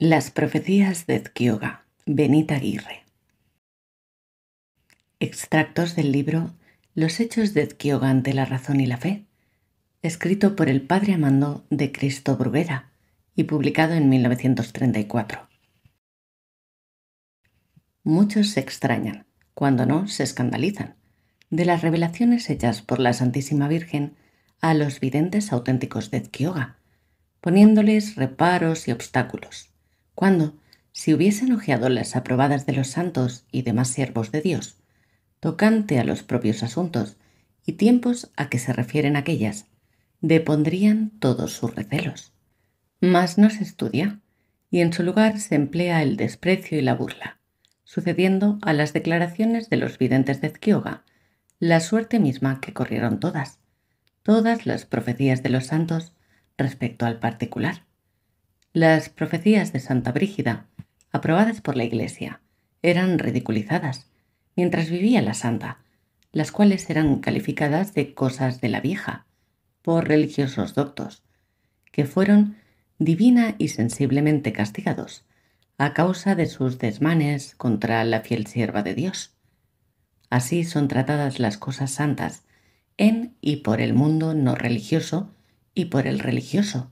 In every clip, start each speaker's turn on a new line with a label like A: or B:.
A: Las profecías de Ezquioga, Benita Aguirre. Extractos del libro Los hechos de Ezquioga ante la razón y la fe, escrito por el padre Amando de Cristo Bruguera y publicado en 1934. Muchos se extrañan, cuando no se escandalizan, de las revelaciones hechas por la Santísima Virgen a los videntes auténticos de Ezquioga, poniéndoles reparos y obstáculos cuando, si hubiesen hojeado las aprobadas de los santos y demás siervos de Dios, tocante a los propios asuntos y tiempos a que se refieren aquellas, depondrían todos sus recelos. Mas no se estudia, y en su lugar se emplea el desprecio y la burla, sucediendo a las declaraciones de los videntes de Zquioga, la suerte misma que corrieron todas, todas las profecías de los santos respecto al particular. Las profecías de Santa Brígida, aprobadas por la Iglesia, eran ridiculizadas mientras vivía la santa, las cuales eran calificadas de cosas de la vieja por religiosos doctos, que fueron divina y sensiblemente castigados a causa de sus desmanes contra la fiel sierva de Dios. Así son tratadas las cosas santas en y por el mundo no religioso y por el religioso,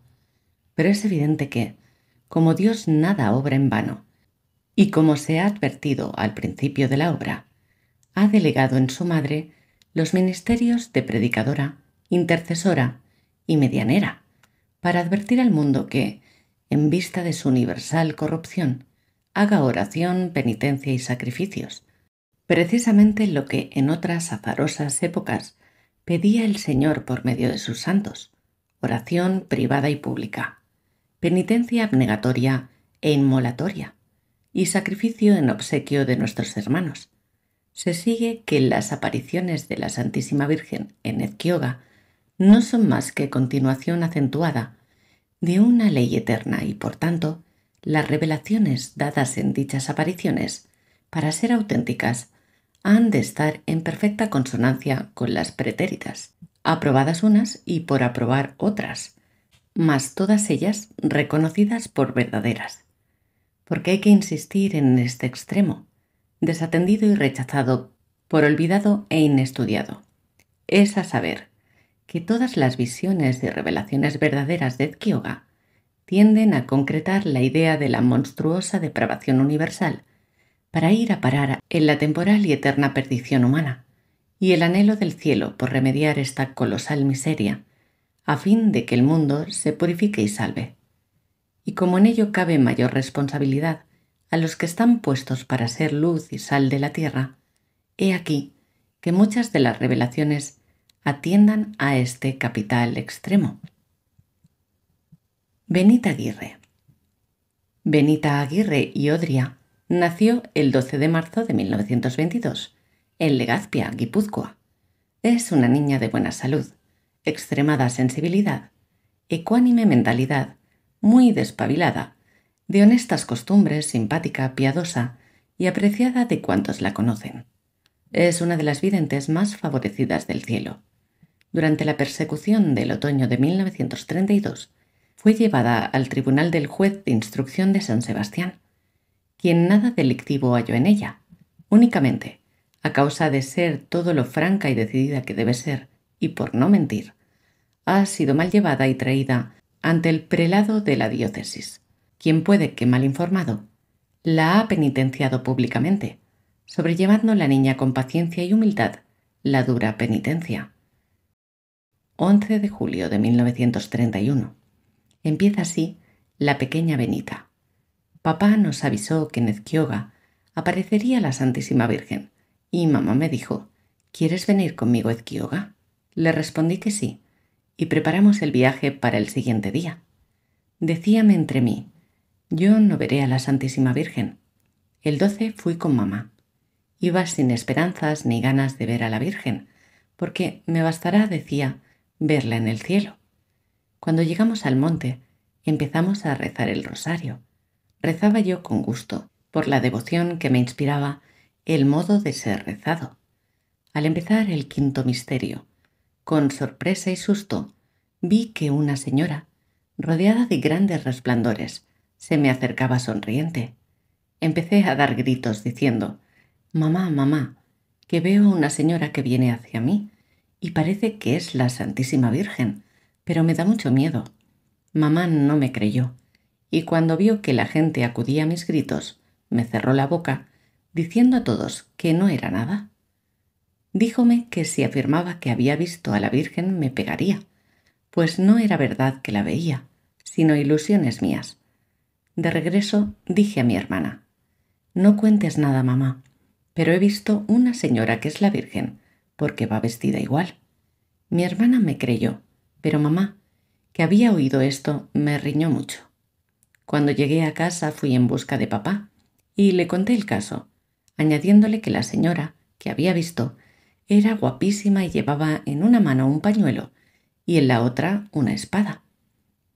A: pero es evidente que, como Dios nada obra en vano, y como se ha advertido al principio de la obra, ha delegado en su madre los ministerios de predicadora, intercesora y medianera, para advertir al mundo que, en vista de su universal corrupción, haga oración, penitencia y sacrificios, precisamente lo que en otras azarosas épocas pedía el Señor por medio de sus santos, oración privada y pública penitencia abnegatoria e inmolatoria, y sacrificio en obsequio de nuestros hermanos. Se sigue que las apariciones de la Santísima Virgen en Ezquioga no son más que continuación acentuada de una ley eterna y, por tanto, las revelaciones dadas en dichas apariciones, para ser auténticas, han de estar en perfecta consonancia con las pretéritas, aprobadas unas y por aprobar otras, mas todas ellas reconocidas por verdaderas. Porque hay que insistir en este extremo, desatendido y rechazado, por olvidado e inestudiado. Es a saber, que todas las visiones y revelaciones verdaderas de Kyoga tienden a concretar la idea de la monstruosa depravación universal para ir a parar en la temporal y eterna perdición humana y el anhelo del cielo por remediar esta colosal miseria a fin de que el mundo se purifique y salve. Y como en ello cabe mayor responsabilidad a los que están puestos para ser luz y sal de la tierra, he aquí que muchas de las revelaciones atiendan a este capital extremo. Benita Aguirre Benita Aguirre y Odria nació el 12 de marzo de 1922 en Legazpia, Guipúzcoa. Es una niña de buena salud, extremada sensibilidad, ecuánime mentalidad, muy despabilada, de honestas costumbres, simpática, piadosa y apreciada de cuantos la conocen. Es una de las videntes más favorecidas del cielo. Durante la persecución del otoño de 1932, fue llevada al tribunal del juez de instrucción de San Sebastián, quien nada delictivo halló en ella, únicamente, a causa de ser todo lo franca y decidida que debe ser, y por no mentir, ha sido mal llevada y traída ante el prelado de la diócesis, quien puede que mal informado la ha penitenciado públicamente, sobrellevando la niña con paciencia y humildad la dura penitencia. 11 de julio de 1931. Empieza así la pequeña Benita. Papá nos avisó que en Ezquioga aparecería la Santísima Virgen y mamá me dijo, ¿quieres venir conmigo a Ezquioga? Le respondí que sí y preparamos el viaje para el siguiente día. Decíame entre mí, yo no veré a la Santísima Virgen. El 12 fui con mamá. Iba sin esperanzas ni ganas de ver a la Virgen, porque me bastará, decía, verla en el cielo. Cuando llegamos al monte, empezamos a rezar el rosario. Rezaba yo con gusto, por la devoción que me inspiraba el modo de ser rezado. Al empezar el quinto misterio, con sorpresa y susto, vi que una señora, rodeada de grandes resplandores, se me acercaba sonriente. Empecé a dar gritos diciendo, Mamá, mamá, que veo una señora que viene hacia mí, y parece que es la Santísima Virgen, pero me da mucho miedo. Mamá no me creyó, y cuando vio que la gente acudía a mis gritos, me cerró la boca, diciendo a todos que no era nada. Díjome que si afirmaba que había visto a la Virgen me pegaría, pues no era verdad que la veía, sino ilusiones mías. De regreso dije a mi hermana, No cuentes nada, mamá, pero he visto una señora que es la Virgen, porque va vestida igual. Mi hermana me creyó, pero mamá, que había oído esto, me riñó mucho. Cuando llegué a casa fui en busca de papá y le conté el caso, añadiéndole que la señora, que había visto, era guapísima y llevaba en una mano un pañuelo y en la otra una espada.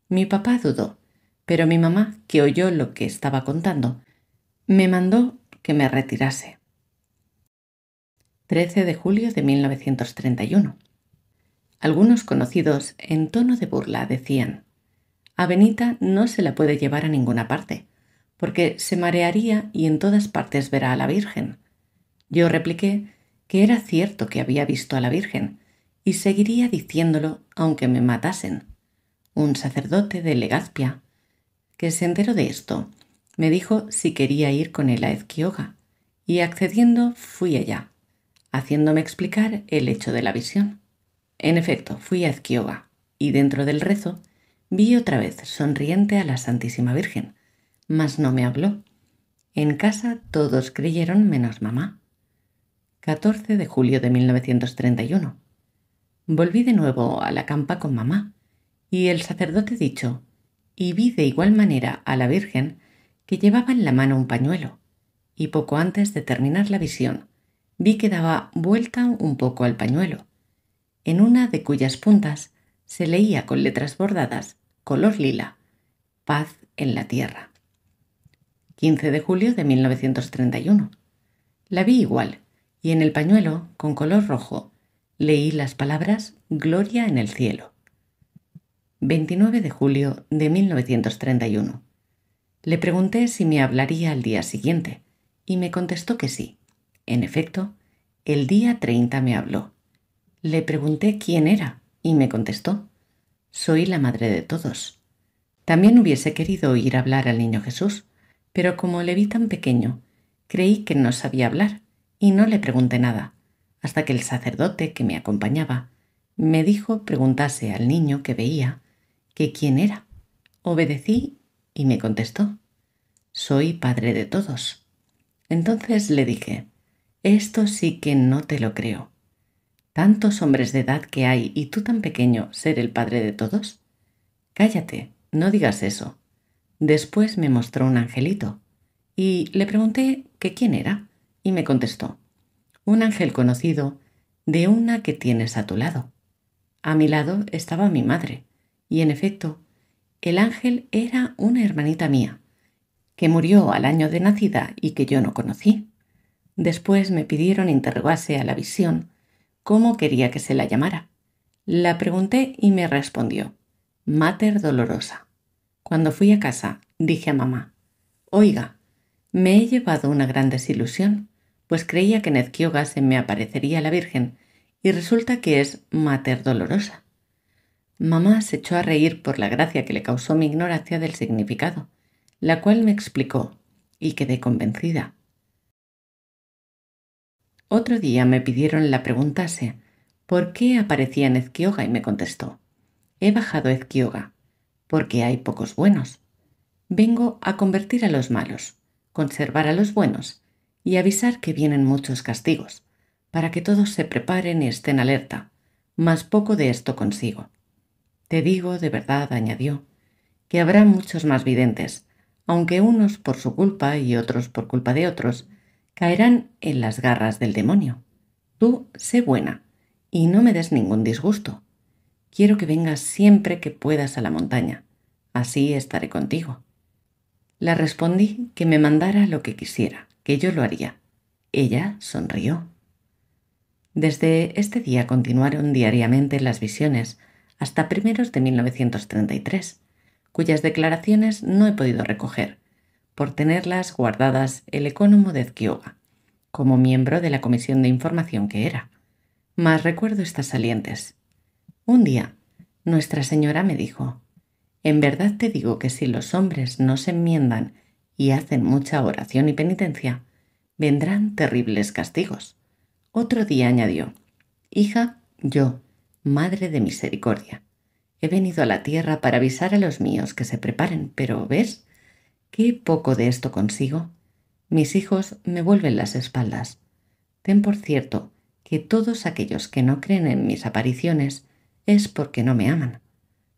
A: Mi papá dudó, pero mi mamá, que oyó lo que estaba contando, me mandó que me retirase. 13 de julio de 1931. Algunos conocidos, en tono de burla, decían, a Benita no se la puede llevar a ninguna parte, porque se marearía y en todas partes verá a la Virgen. Yo repliqué que era cierto que había visto a la Virgen, y seguiría diciéndolo aunque me matasen. Un sacerdote de Legazpia, que se enteró de esto, me dijo si quería ir con él a Ezquioga, y accediendo fui allá, haciéndome explicar el hecho de la visión. En efecto, fui a Ezquioga, y dentro del rezo vi otra vez sonriente a la Santísima Virgen, mas no me habló. En casa todos creyeron menos mamá. 14 de julio de 1931. Volví de nuevo a la campa con mamá y el sacerdote dicho, y vi de igual manera a la Virgen que llevaba en la mano un pañuelo, y poco antes de terminar la visión, vi que daba vuelta un poco al pañuelo, en una de cuyas puntas se leía con letras bordadas, color lila, paz en la tierra. 15 de julio de 1931. La vi igual y en el pañuelo, con color rojo, leí las palabras Gloria en el cielo. 29 de julio de 1931. Le pregunté si me hablaría al día siguiente y me contestó que sí. En efecto, el día 30 me habló. Le pregunté quién era y me contestó, soy la madre de todos. También hubiese querido oír hablar al niño Jesús, pero como le vi tan pequeño, creí que no sabía hablar y no le pregunté nada, hasta que el sacerdote que me acompañaba me dijo preguntase al niño que veía que quién era. Obedecí y me contestó, soy padre de todos. Entonces le dije, esto sí que no te lo creo. Tantos hombres de edad que hay y tú tan pequeño ser el padre de todos. Cállate, no digas eso. Después me mostró un angelito y le pregunté que quién era y me contestó, un ángel conocido de una que tienes a tu lado. A mi lado estaba mi madre, y en efecto, el ángel era una hermanita mía, que murió al año de nacida y que yo no conocí. Después me pidieron interrogase a la visión cómo quería que se la llamara. La pregunté y me respondió, Mater Dolorosa. Cuando fui a casa, dije a mamá, Oiga, me he llevado una gran desilusión pues creía que en Ezquioga se me aparecería la Virgen, y resulta que es Mater Dolorosa. Mamá se echó a reír por la gracia que le causó mi ignorancia del significado, la cual me explicó, y quedé convencida. Otro día me pidieron la preguntase por qué aparecía en Ezquioga y me contestó, he bajado a Ezquioga, porque hay pocos buenos. Vengo a convertir a los malos, conservar a los buenos y avisar que vienen muchos castigos, para que todos se preparen y estén alerta, mas poco de esto consigo. Te digo, de verdad, añadió, que habrá muchos más videntes, aunque unos por su culpa y otros por culpa de otros, caerán en las garras del demonio. Tú sé buena y no me des ningún disgusto. Quiero que vengas siempre que puedas a la montaña. Así estaré contigo. La respondí que me mandara lo que quisiera que yo lo haría. Ella sonrió. Desde este día continuaron diariamente las visiones hasta primeros de 1933, cuyas declaraciones no he podido recoger, por tenerlas guardadas el ecónomo de Ezquioga, como miembro de la comisión de información que era. Mas recuerdo estas salientes. Un día, Nuestra Señora me dijo, En verdad te digo que si los hombres no se enmiendan y hacen mucha oración y penitencia, vendrán terribles castigos. Otro día añadió, Hija, yo, Madre de Misericordia, he venido a la tierra para avisar a los míos que se preparen, pero ¿ves? Qué poco de esto consigo. Mis hijos me vuelven las espaldas. Ten por cierto que todos aquellos que no creen en mis apariciones es porque no me aman.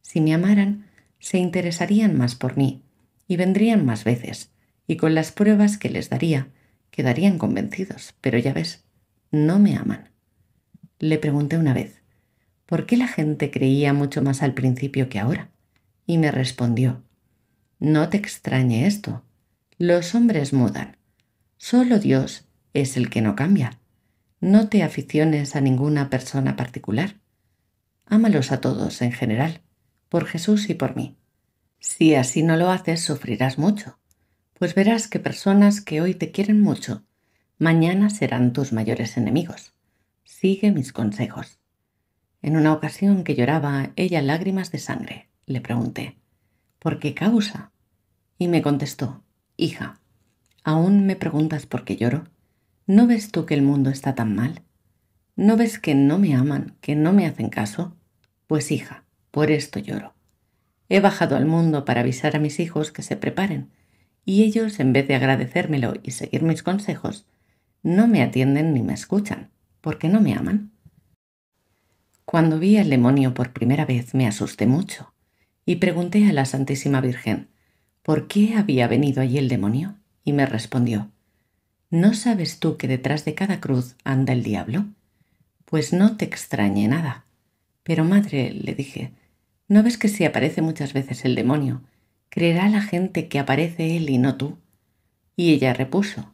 A: Si me amaran, se interesarían más por mí y vendrían más veces, y con las pruebas que les daría, quedarían convencidos, pero ya ves, no me aman. Le pregunté una vez, ¿por qué la gente creía mucho más al principio que ahora? Y me respondió, no te extrañe esto, los hombres mudan, solo Dios es el que no cambia. No te aficiones a ninguna persona particular. Ámalos a todos en general, por Jesús y por mí. Si así no lo haces, sufrirás mucho, pues verás que personas que hoy te quieren mucho, mañana serán tus mayores enemigos. Sigue mis consejos. En una ocasión que lloraba ella lágrimas de sangre, le pregunté, ¿por qué causa? Y me contestó, hija, ¿aún me preguntas por qué lloro? ¿No ves tú que el mundo está tan mal? ¿No ves que no me aman, que no me hacen caso? Pues hija, por esto lloro. He bajado al mundo para avisar a mis hijos que se preparen y ellos, en vez de agradecérmelo y seguir mis consejos, no me atienden ni me escuchan, porque no me aman. Cuando vi al demonio por primera vez me asusté mucho y pregunté a la Santísima Virgen por qué había venido allí el demonio y me respondió, ¿no sabes tú que detrás de cada cruz anda el diablo? Pues no te extrañe nada. Pero madre, le dije, ¿no ves que se aparece muchas veces el demonio creerá la gente que aparece él y no tú. Y ella repuso,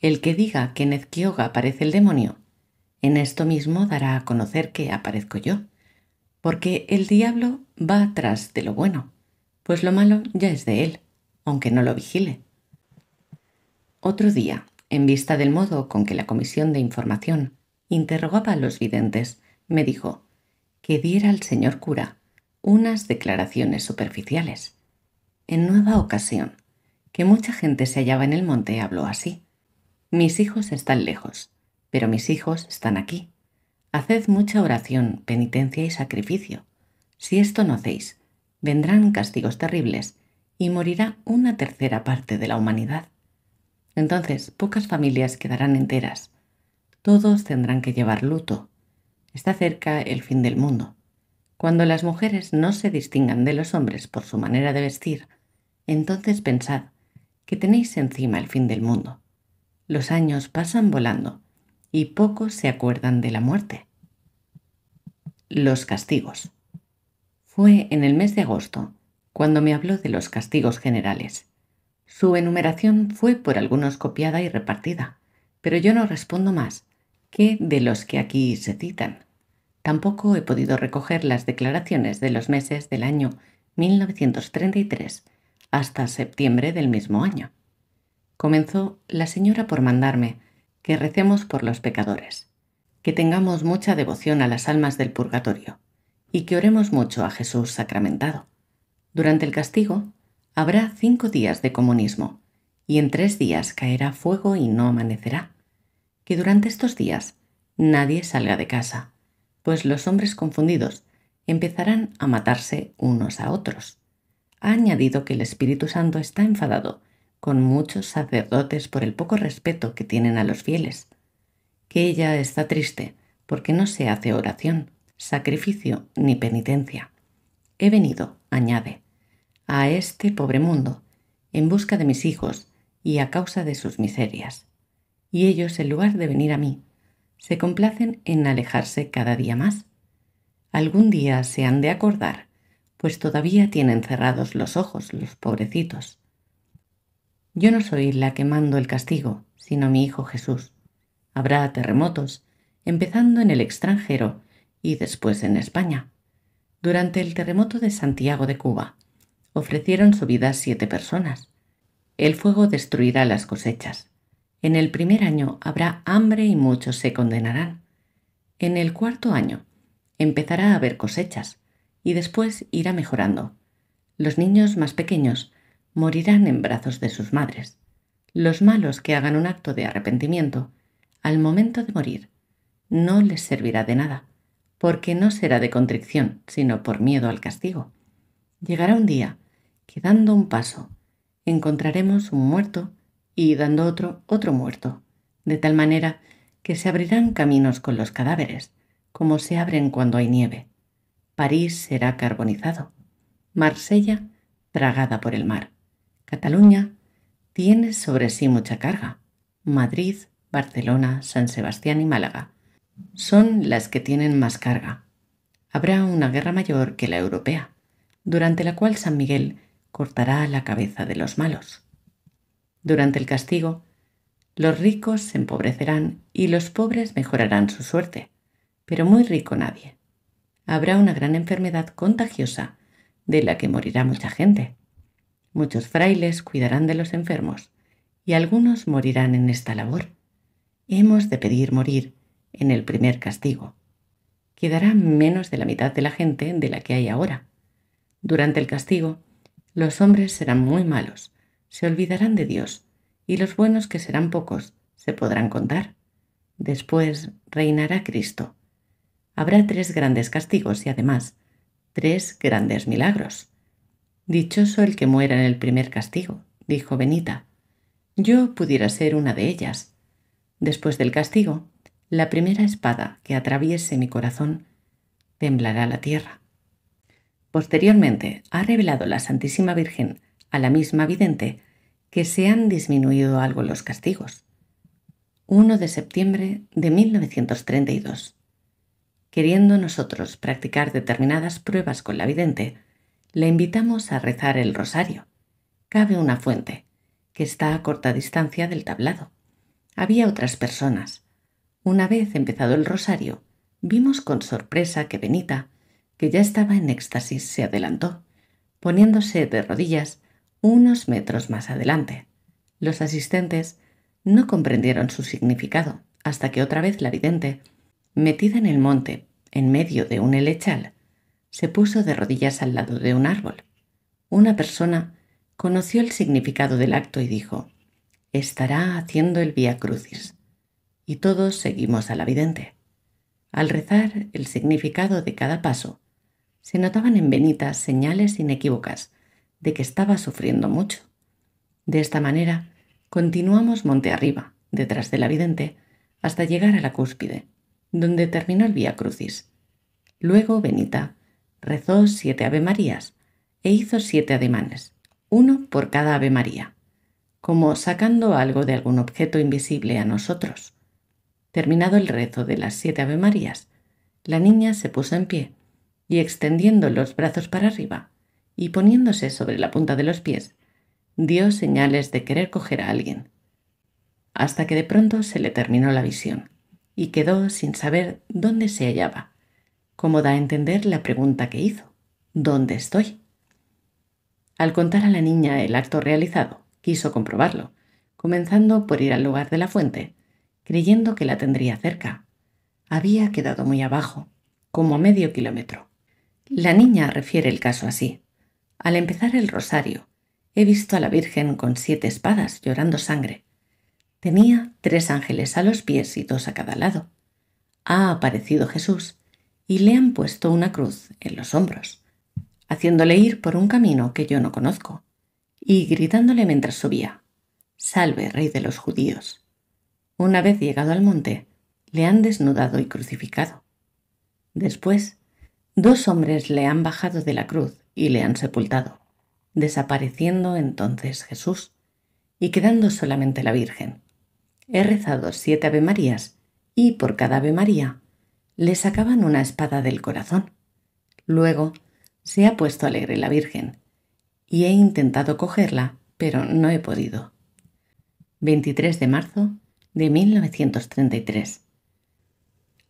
A: el que diga que en Ezquioga aparece el demonio, en esto mismo dará a conocer que aparezco yo, porque el diablo va atrás de lo bueno, pues lo malo ya es de él, aunque no lo vigile. Otro día, en vista del modo con que la Comisión de Información interrogaba a los videntes, me dijo que diera al señor cura unas declaraciones superficiales en nueva ocasión, que mucha gente se hallaba en el monte, habló así. Mis hijos están lejos, pero mis hijos están aquí. Haced mucha oración, penitencia y sacrificio. Si esto no hacéis, vendrán castigos terribles y morirá una tercera parte de la humanidad. Entonces pocas familias quedarán enteras. Todos tendrán que llevar luto. Está cerca el fin del mundo. Cuando las mujeres no se distingan de los hombres por su manera de vestir, entonces pensad que tenéis encima el fin del mundo. Los años pasan volando y pocos se acuerdan de la muerte. Los castigos. Fue en el mes de agosto cuando me habló de los castigos generales. Su enumeración fue por algunos copiada y repartida, pero yo no respondo más que de los que aquí se citan. Tampoco he podido recoger las declaraciones de los meses del año 1933 hasta septiembre del mismo año. Comenzó la señora por mandarme que recemos por los pecadores, que tengamos mucha devoción a las almas del purgatorio y que oremos mucho a Jesús sacramentado. Durante el castigo habrá cinco días de comunismo y en tres días caerá fuego y no amanecerá. Que durante estos días nadie salga de casa, pues los hombres confundidos empezarán a matarse unos a otros ha añadido que el Espíritu Santo está enfadado con muchos sacerdotes por el poco respeto que tienen a los fieles, que ella está triste porque no se hace oración, sacrificio ni penitencia. He venido, añade, a este pobre mundo, en busca de mis hijos y a causa de sus miserias. Y ellos, en lugar de venir a mí, se complacen en alejarse cada día más. Algún día se han de acordar pues todavía tienen cerrados los ojos los pobrecitos. Yo no soy la que mando el castigo, sino mi Hijo Jesús. Habrá terremotos, empezando en el extranjero y después en España. Durante el terremoto de Santiago de Cuba, ofrecieron su vida siete personas. El fuego destruirá las cosechas. En el primer año habrá hambre y muchos se condenarán. En el cuarto año empezará a haber cosechas y después irá mejorando. Los niños más pequeños morirán en brazos de sus madres. Los malos que hagan un acto de arrepentimiento, al momento de morir, no les servirá de nada, porque no será de contrición, sino por miedo al castigo. Llegará un día que dando un paso encontraremos un muerto y dando otro otro muerto, de tal manera que se abrirán caminos con los cadáveres, como se abren cuando hay nieve. París será carbonizado, Marsella tragada por el mar, Cataluña tiene sobre sí mucha carga, Madrid, Barcelona, San Sebastián y Málaga son las que tienen más carga. Habrá una guerra mayor que la europea, durante la cual San Miguel cortará la cabeza de los malos. Durante el castigo, los ricos se empobrecerán y los pobres mejorarán su suerte, pero muy rico nadie habrá una gran enfermedad contagiosa de la que morirá mucha gente. Muchos frailes cuidarán de los enfermos y algunos morirán en esta labor. Hemos de pedir morir en el primer castigo. Quedará menos de la mitad de la gente de la que hay ahora. Durante el castigo, los hombres serán muy malos, se olvidarán de Dios, y los buenos que serán pocos se podrán contar. Después reinará Cristo habrá tres grandes castigos y además tres grandes milagros. Dichoso el que muera en el primer castigo, dijo Benita. Yo pudiera ser una de ellas. Después del castigo, la primera espada que atraviese mi corazón temblará la tierra. Posteriormente, ha revelado la Santísima Virgen a la misma vidente que se han disminuido algo los castigos. 1 de septiembre de 1932 queriendo nosotros practicar determinadas pruebas con la vidente, le invitamos a rezar el rosario. Cabe una fuente, que está a corta distancia del tablado. Había otras personas. Una vez empezado el rosario, vimos con sorpresa que Benita, que ya estaba en éxtasis, se adelantó, poniéndose de rodillas unos metros más adelante. Los asistentes no comprendieron su significado hasta que otra vez la vidente Metida en el monte, en medio de un helechal, se puso de rodillas al lado de un árbol. Una persona conoció el significado del acto y dijo, estará haciendo el vía Crucis. Y todos seguimos al avidente. vidente. Al rezar el significado de cada paso, se notaban en Benita señales inequívocas de que estaba sufriendo mucho. De esta manera, continuamos monte arriba, detrás del avidente, vidente, hasta llegar a la cúspide, donde terminó el Vía Crucis. Luego Benita rezó siete Ave e hizo siete ademanes, uno por cada Ave María, como sacando algo de algún objeto invisible a nosotros. Terminado el rezo de las siete Ave Marías, la niña se puso en pie y extendiendo los brazos para arriba y poniéndose sobre la punta de los pies, dio señales de querer coger a alguien, hasta que de pronto se le terminó la visión y quedó sin saber dónde se hallaba, como da a entender la pregunta que hizo, ¿dónde estoy? Al contar a la niña el acto realizado, quiso comprobarlo, comenzando por ir al lugar de la fuente, creyendo que la tendría cerca. Había quedado muy abajo, como a medio kilómetro. La niña refiere el caso así. Al empezar el rosario, he visto a la Virgen con siete espadas llorando sangre, Tenía tres ángeles a los pies y dos a cada lado. Ha aparecido Jesús y le han puesto una cruz en los hombros, haciéndole ir por un camino que yo no conozco, y gritándole mientras subía, Salve, Rey de los judíos. Una vez llegado al monte, le han desnudado y crucificado. Después, dos hombres le han bajado de la cruz y le han sepultado, desapareciendo entonces Jesús y quedando solamente la Virgen he rezado siete avemarías y por cada Ave le sacaban una espada del corazón. Luego se ha puesto alegre la Virgen y he intentado cogerla, pero no he podido. 23 de marzo de 1933.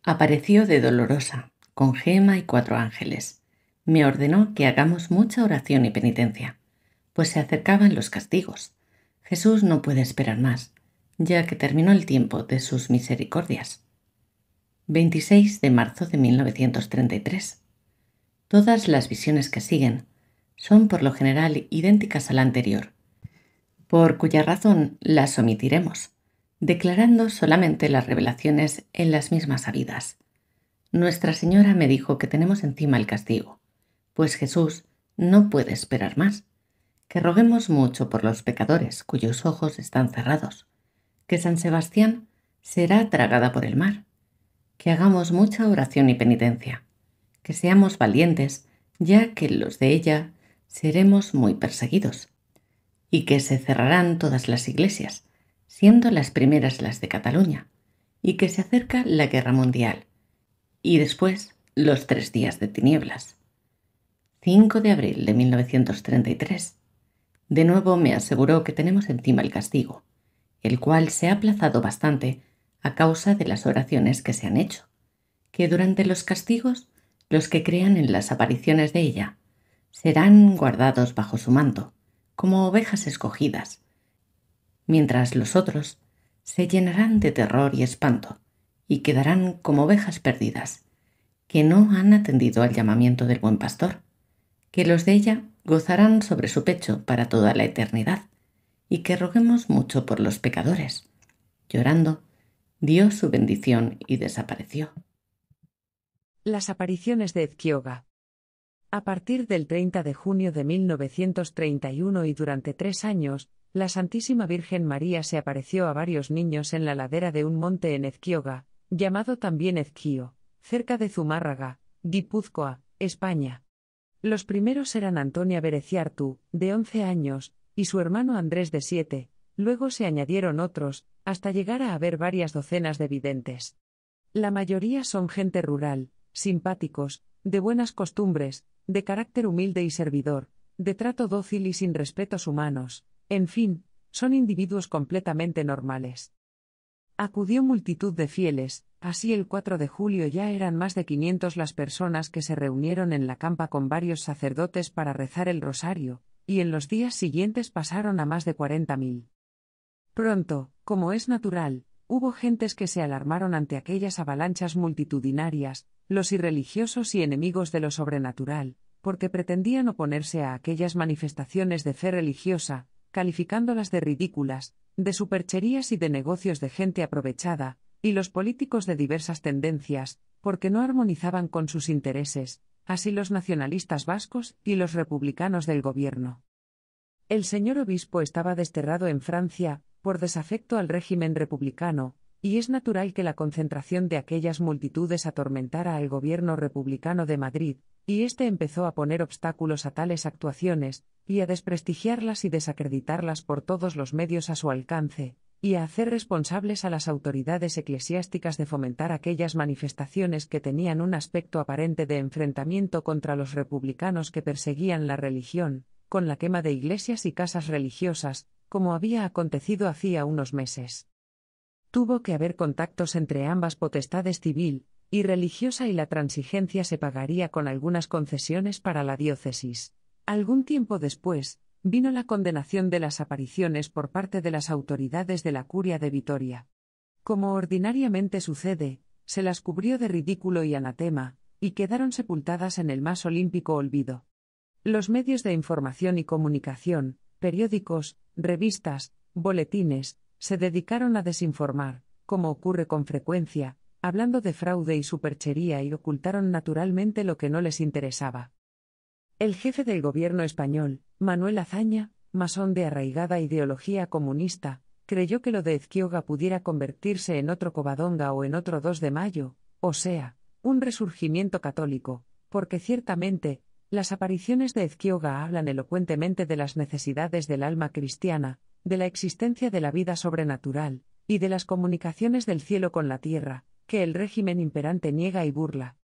A: Apareció de dolorosa, con gema y cuatro ángeles. Me ordenó que hagamos mucha oración y penitencia, pues se acercaban los castigos. Jesús no puede esperar más ya que terminó el tiempo de sus misericordias. 26 de marzo de 1933. Todas las visiones que siguen son por lo general idénticas a la anterior, por cuya razón las omitiremos, declarando solamente las revelaciones en las mismas habidas. Nuestra Señora me dijo que tenemos encima el castigo, pues Jesús no puede esperar más, que roguemos mucho por los pecadores cuyos ojos están cerrados, que San Sebastián será tragada por el mar, que hagamos mucha oración y penitencia, que seamos valientes, ya que los de ella seremos muy perseguidos, y que se cerrarán todas las iglesias, siendo las primeras las de Cataluña, y que se acerca la guerra mundial, y después los tres días de tinieblas. 5 de abril de 1933. De nuevo me aseguró que tenemos encima el castigo, el cual se ha aplazado bastante a causa de las oraciones que se han hecho, que durante los castigos los que crean en las apariciones de ella serán guardados bajo su manto, como ovejas escogidas, mientras los otros se llenarán de terror y espanto y quedarán como ovejas perdidas, que no han atendido al llamamiento del buen pastor, que los de ella gozarán sobre su pecho para toda la eternidad y que roguemos mucho por los pecadores. Llorando, dio su bendición y desapareció.
B: Las apariciones de Ezquioga. A partir del 30 de junio de 1931 y durante tres años, la Santísima Virgen María se apareció a varios niños en la ladera de un monte en Ezquioga, llamado también Ezquío, cerca de Zumárraga, Guipúzcoa, España. Los primeros eran Antonia Bereciartu, de 11 años, y su hermano Andrés de siete, luego se añadieron otros, hasta llegar a haber varias docenas de videntes. La mayoría son gente rural, simpáticos, de buenas costumbres, de carácter humilde y servidor, de trato dócil y sin respetos humanos, en fin, son individuos completamente normales. Acudió multitud de fieles, así el 4 de julio ya eran más de 500 las personas que se reunieron en la campa con varios sacerdotes para rezar el rosario, y en los días siguientes pasaron a más de cuarenta mil. Pronto, como es natural, hubo gentes que se alarmaron ante aquellas avalanchas multitudinarias, los irreligiosos y enemigos de lo sobrenatural, porque pretendían oponerse a aquellas manifestaciones de fe religiosa, calificándolas de ridículas, de supercherías y de negocios de gente aprovechada, y los políticos de diversas tendencias, porque no armonizaban con sus intereses, así los nacionalistas vascos y los republicanos del gobierno. El señor obispo estaba desterrado en Francia, por desafecto al régimen republicano, y es natural que la concentración de aquellas multitudes atormentara al gobierno republicano de Madrid, y éste empezó a poner obstáculos a tales actuaciones, y a desprestigiarlas y desacreditarlas por todos los medios a su alcance, y a hacer responsables a las autoridades eclesiásticas de fomentar aquellas manifestaciones que tenían un aspecto aparente de enfrentamiento contra los republicanos que perseguían la religión, con la quema de iglesias y casas religiosas, como había acontecido hacía unos meses. Tuvo que haber contactos entre ambas potestades civil y religiosa y la transigencia se pagaría con algunas concesiones para la diócesis. Algún tiempo después, vino la condenación de las apariciones por parte de las autoridades de la curia de Vitoria. Como ordinariamente sucede, se las cubrió de ridículo y anatema, y quedaron sepultadas en el más olímpico olvido. Los medios de información y comunicación, periódicos, revistas, boletines, se dedicaron a desinformar, como ocurre con frecuencia, hablando de fraude y superchería y ocultaron naturalmente lo que no les interesaba. El jefe del gobierno español, Manuel Azaña, masón de arraigada ideología comunista, creyó que lo de Ezquioga pudiera convertirse en otro Covadonga o en otro 2 de mayo, o sea, un resurgimiento católico, porque ciertamente, las apariciones de Ezquioga hablan elocuentemente de las necesidades del alma cristiana, de la existencia de la vida sobrenatural, y de las comunicaciones del cielo con la tierra, que el régimen imperante niega y burla,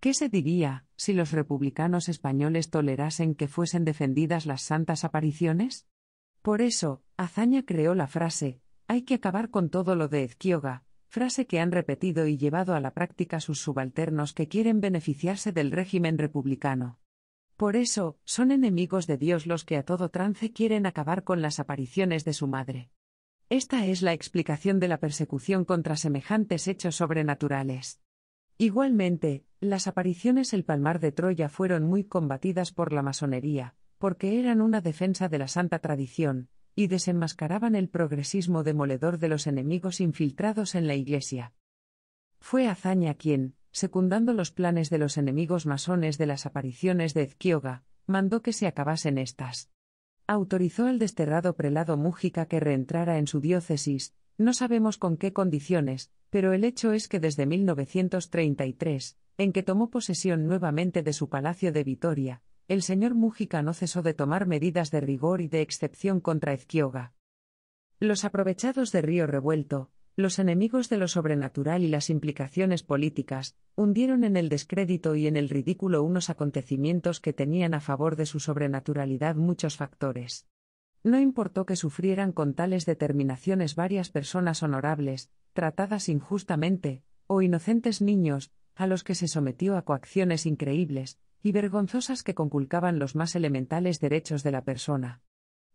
B: ¿Qué se diría, si los republicanos españoles tolerasen que fuesen defendidas las santas apariciones? Por eso, Azaña creó la frase, hay que acabar con todo lo de Ezquioga, frase que han repetido y llevado a la práctica sus subalternos que quieren beneficiarse del régimen republicano. Por eso, son enemigos de Dios los que a todo trance quieren acabar con las apariciones de su madre. Esta es la explicación de la persecución contra semejantes hechos sobrenaturales. Igualmente, las apariciones el Palmar de Troya fueron muy combatidas por la masonería, porque eran una defensa de la santa tradición, y desenmascaraban el progresismo demoledor de los enemigos infiltrados en la Iglesia. Fue Azaña quien, secundando los planes de los enemigos masones de las apariciones de Ezquioga, mandó que se acabasen estas. Autorizó al desterrado prelado Mújica que reentrara en su diócesis, no sabemos con qué condiciones, pero el hecho es que desde 1933, en que tomó posesión nuevamente de su palacio de Vitoria, el señor Mújica no cesó de tomar medidas de rigor y de excepción contra Ezquioga. Los aprovechados de Río Revuelto, los enemigos de lo sobrenatural y las implicaciones políticas, hundieron en el descrédito y en el ridículo unos acontecimientos que tenían a favor de su sobrenaturalidad muchos factores. No importó que sufrieran con tales determinaciones varias personas honorables, tratadas injustamente, o inocentes niños, a los que se sometió a coacciones increíbles y vergonzosas que conculcaban los más elementales derechos de la persona.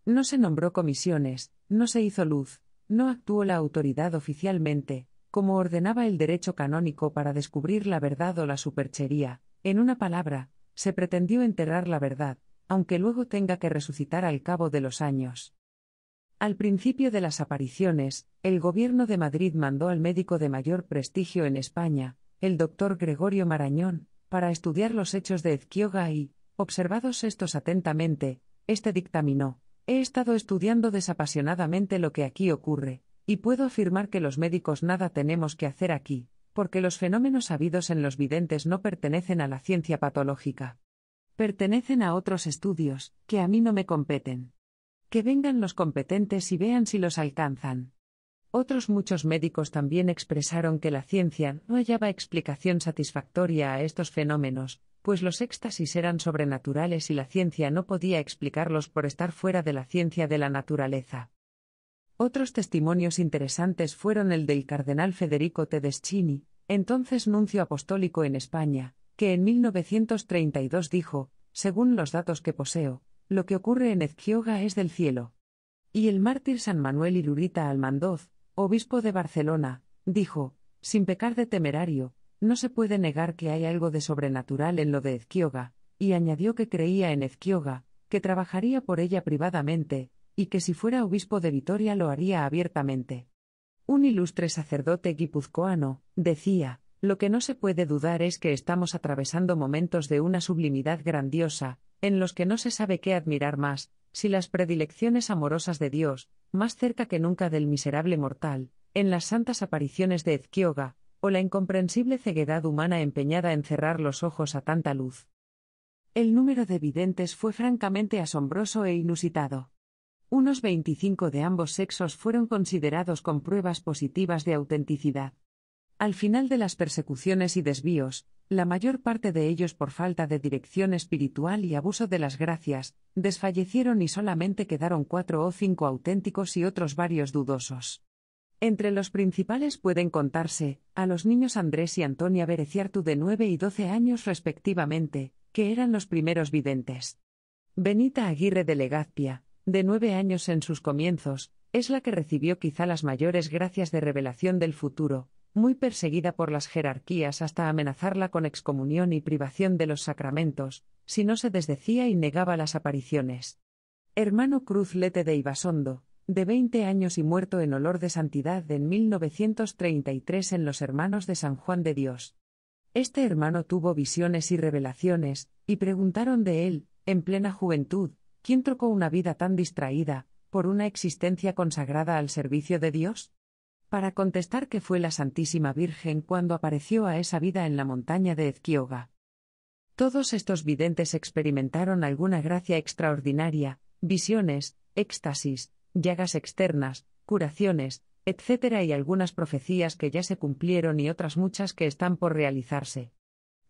B: No se nombró comisiones, no se hizo luz, no actuó la autoridad oficialmente, como ordenaba el derecho canónico para descubrir la verdad o la superchería, en una palabra, se pretendió enterrar la verdad, aunque luego tenga que resucitar al cabo de los años. Al principio de las apariciones, el gobierno de Madrid mandó al médico de mayor prestigio en España, el doctor Gregorio Marañón, para estudiar los hechos de Ezquioga y, observados estos atentamente, este dictaminó, he estado estudiando desapasionadamente lo que aquí ocurre, y puedo afirmar que los médicos nada tenemos que hacer aquí, porque los fenómenos habidos en los videntes no pertenecen a la ciencia patológica. Pertenecen a otros estudios, que a mí no me competen. Que vengan los competentes y vean si los alcanzan. Otros muchos médicos también expresaron que la ciencia no hallaba explicación satisfactoria a estos fenómenos, pues los éxtasis eran sobrenaturales y la ciencia no podía explicarlos por estar fuera de la ciencia de la naturaleza. Otros testimonios interesantes fueron el del cardenal Federico Tedeschini, entonces nuncio apostólico en España, que en 1932 dijo, según los datos que poseo, lo que ocurre en Ezquioga es del cielo. Y el mártir San Manuel Irurita Almandoz, obispo de Barcelona, dijo, sin pecar de temerario, no se puede negar que hay algo de sobrenatural en lo de Ezquioga, y añadió que creía en Ezquioga, que trabajaría por ella privadamente, y que si fuera obispo de Vitoria lo haría abiertamente. Un ilustre sacerdote guipuzcoano, decía, lo que no se puede dudar es que estamos atravesando momentos de una sublimidad grandiosa, en los que no se sabe qué admirar más, si las predilecciones amorosas de Dios, más cerca que nunca del miserable mortal, en las santas apariciones de Ezquioga, o la incomprensible ceguedad humana empeñada en cerrar los ojos a tanta luz. El número de videntes fue francamente asombroso e inusitado. Unos veinticinco de ambos sexos fueron considerados con pruebas positivas de autenticidad. Al final de las persecuciones y desvíos, la mayor parte de ellos por falta de dirección espiritual y abuso de las gracias, desfallecieron y solamente quedaron cuatro o cinco auténticos y otros varios dudosos. Entre los principales pueden contarse, a los niños Andrés y Antonia Bereciartu de nueve y doce años respectivamente, que eran los primeros videntes. Benita Aguirre de Legazpia, de nueve años en sus comienzos, es la que recibió quizá las mayores gracias de revelación del futuro, muy perseguida por las jerarquías hasta amenazarla con excomunión y privación de los sacramentos, si no se desdecía y negaba las apariciones. Hermano Cruz Lete de Ibasondo, de 20 años y muerto en olor de santidad en 1933 en los Hermanos de San Juan de Dios. Este hermano tuvo visiones y revelaciones, y preguntaron de él, en plena juventud, ¿quién trocó una vida tan distraída, por una existencia consagrada al servicio de Dios? para contestar que fue la Santísima Virgen cuando apareció a esa vida en la montaña de Ezquioga. Todos estos videntes experimentaron alguna gracia extraordinaria, visiones, éxtasis, llagas externas, curaciones, etc. y algunas profecías que ya se cumplieron y otras muchas que están por realizarse.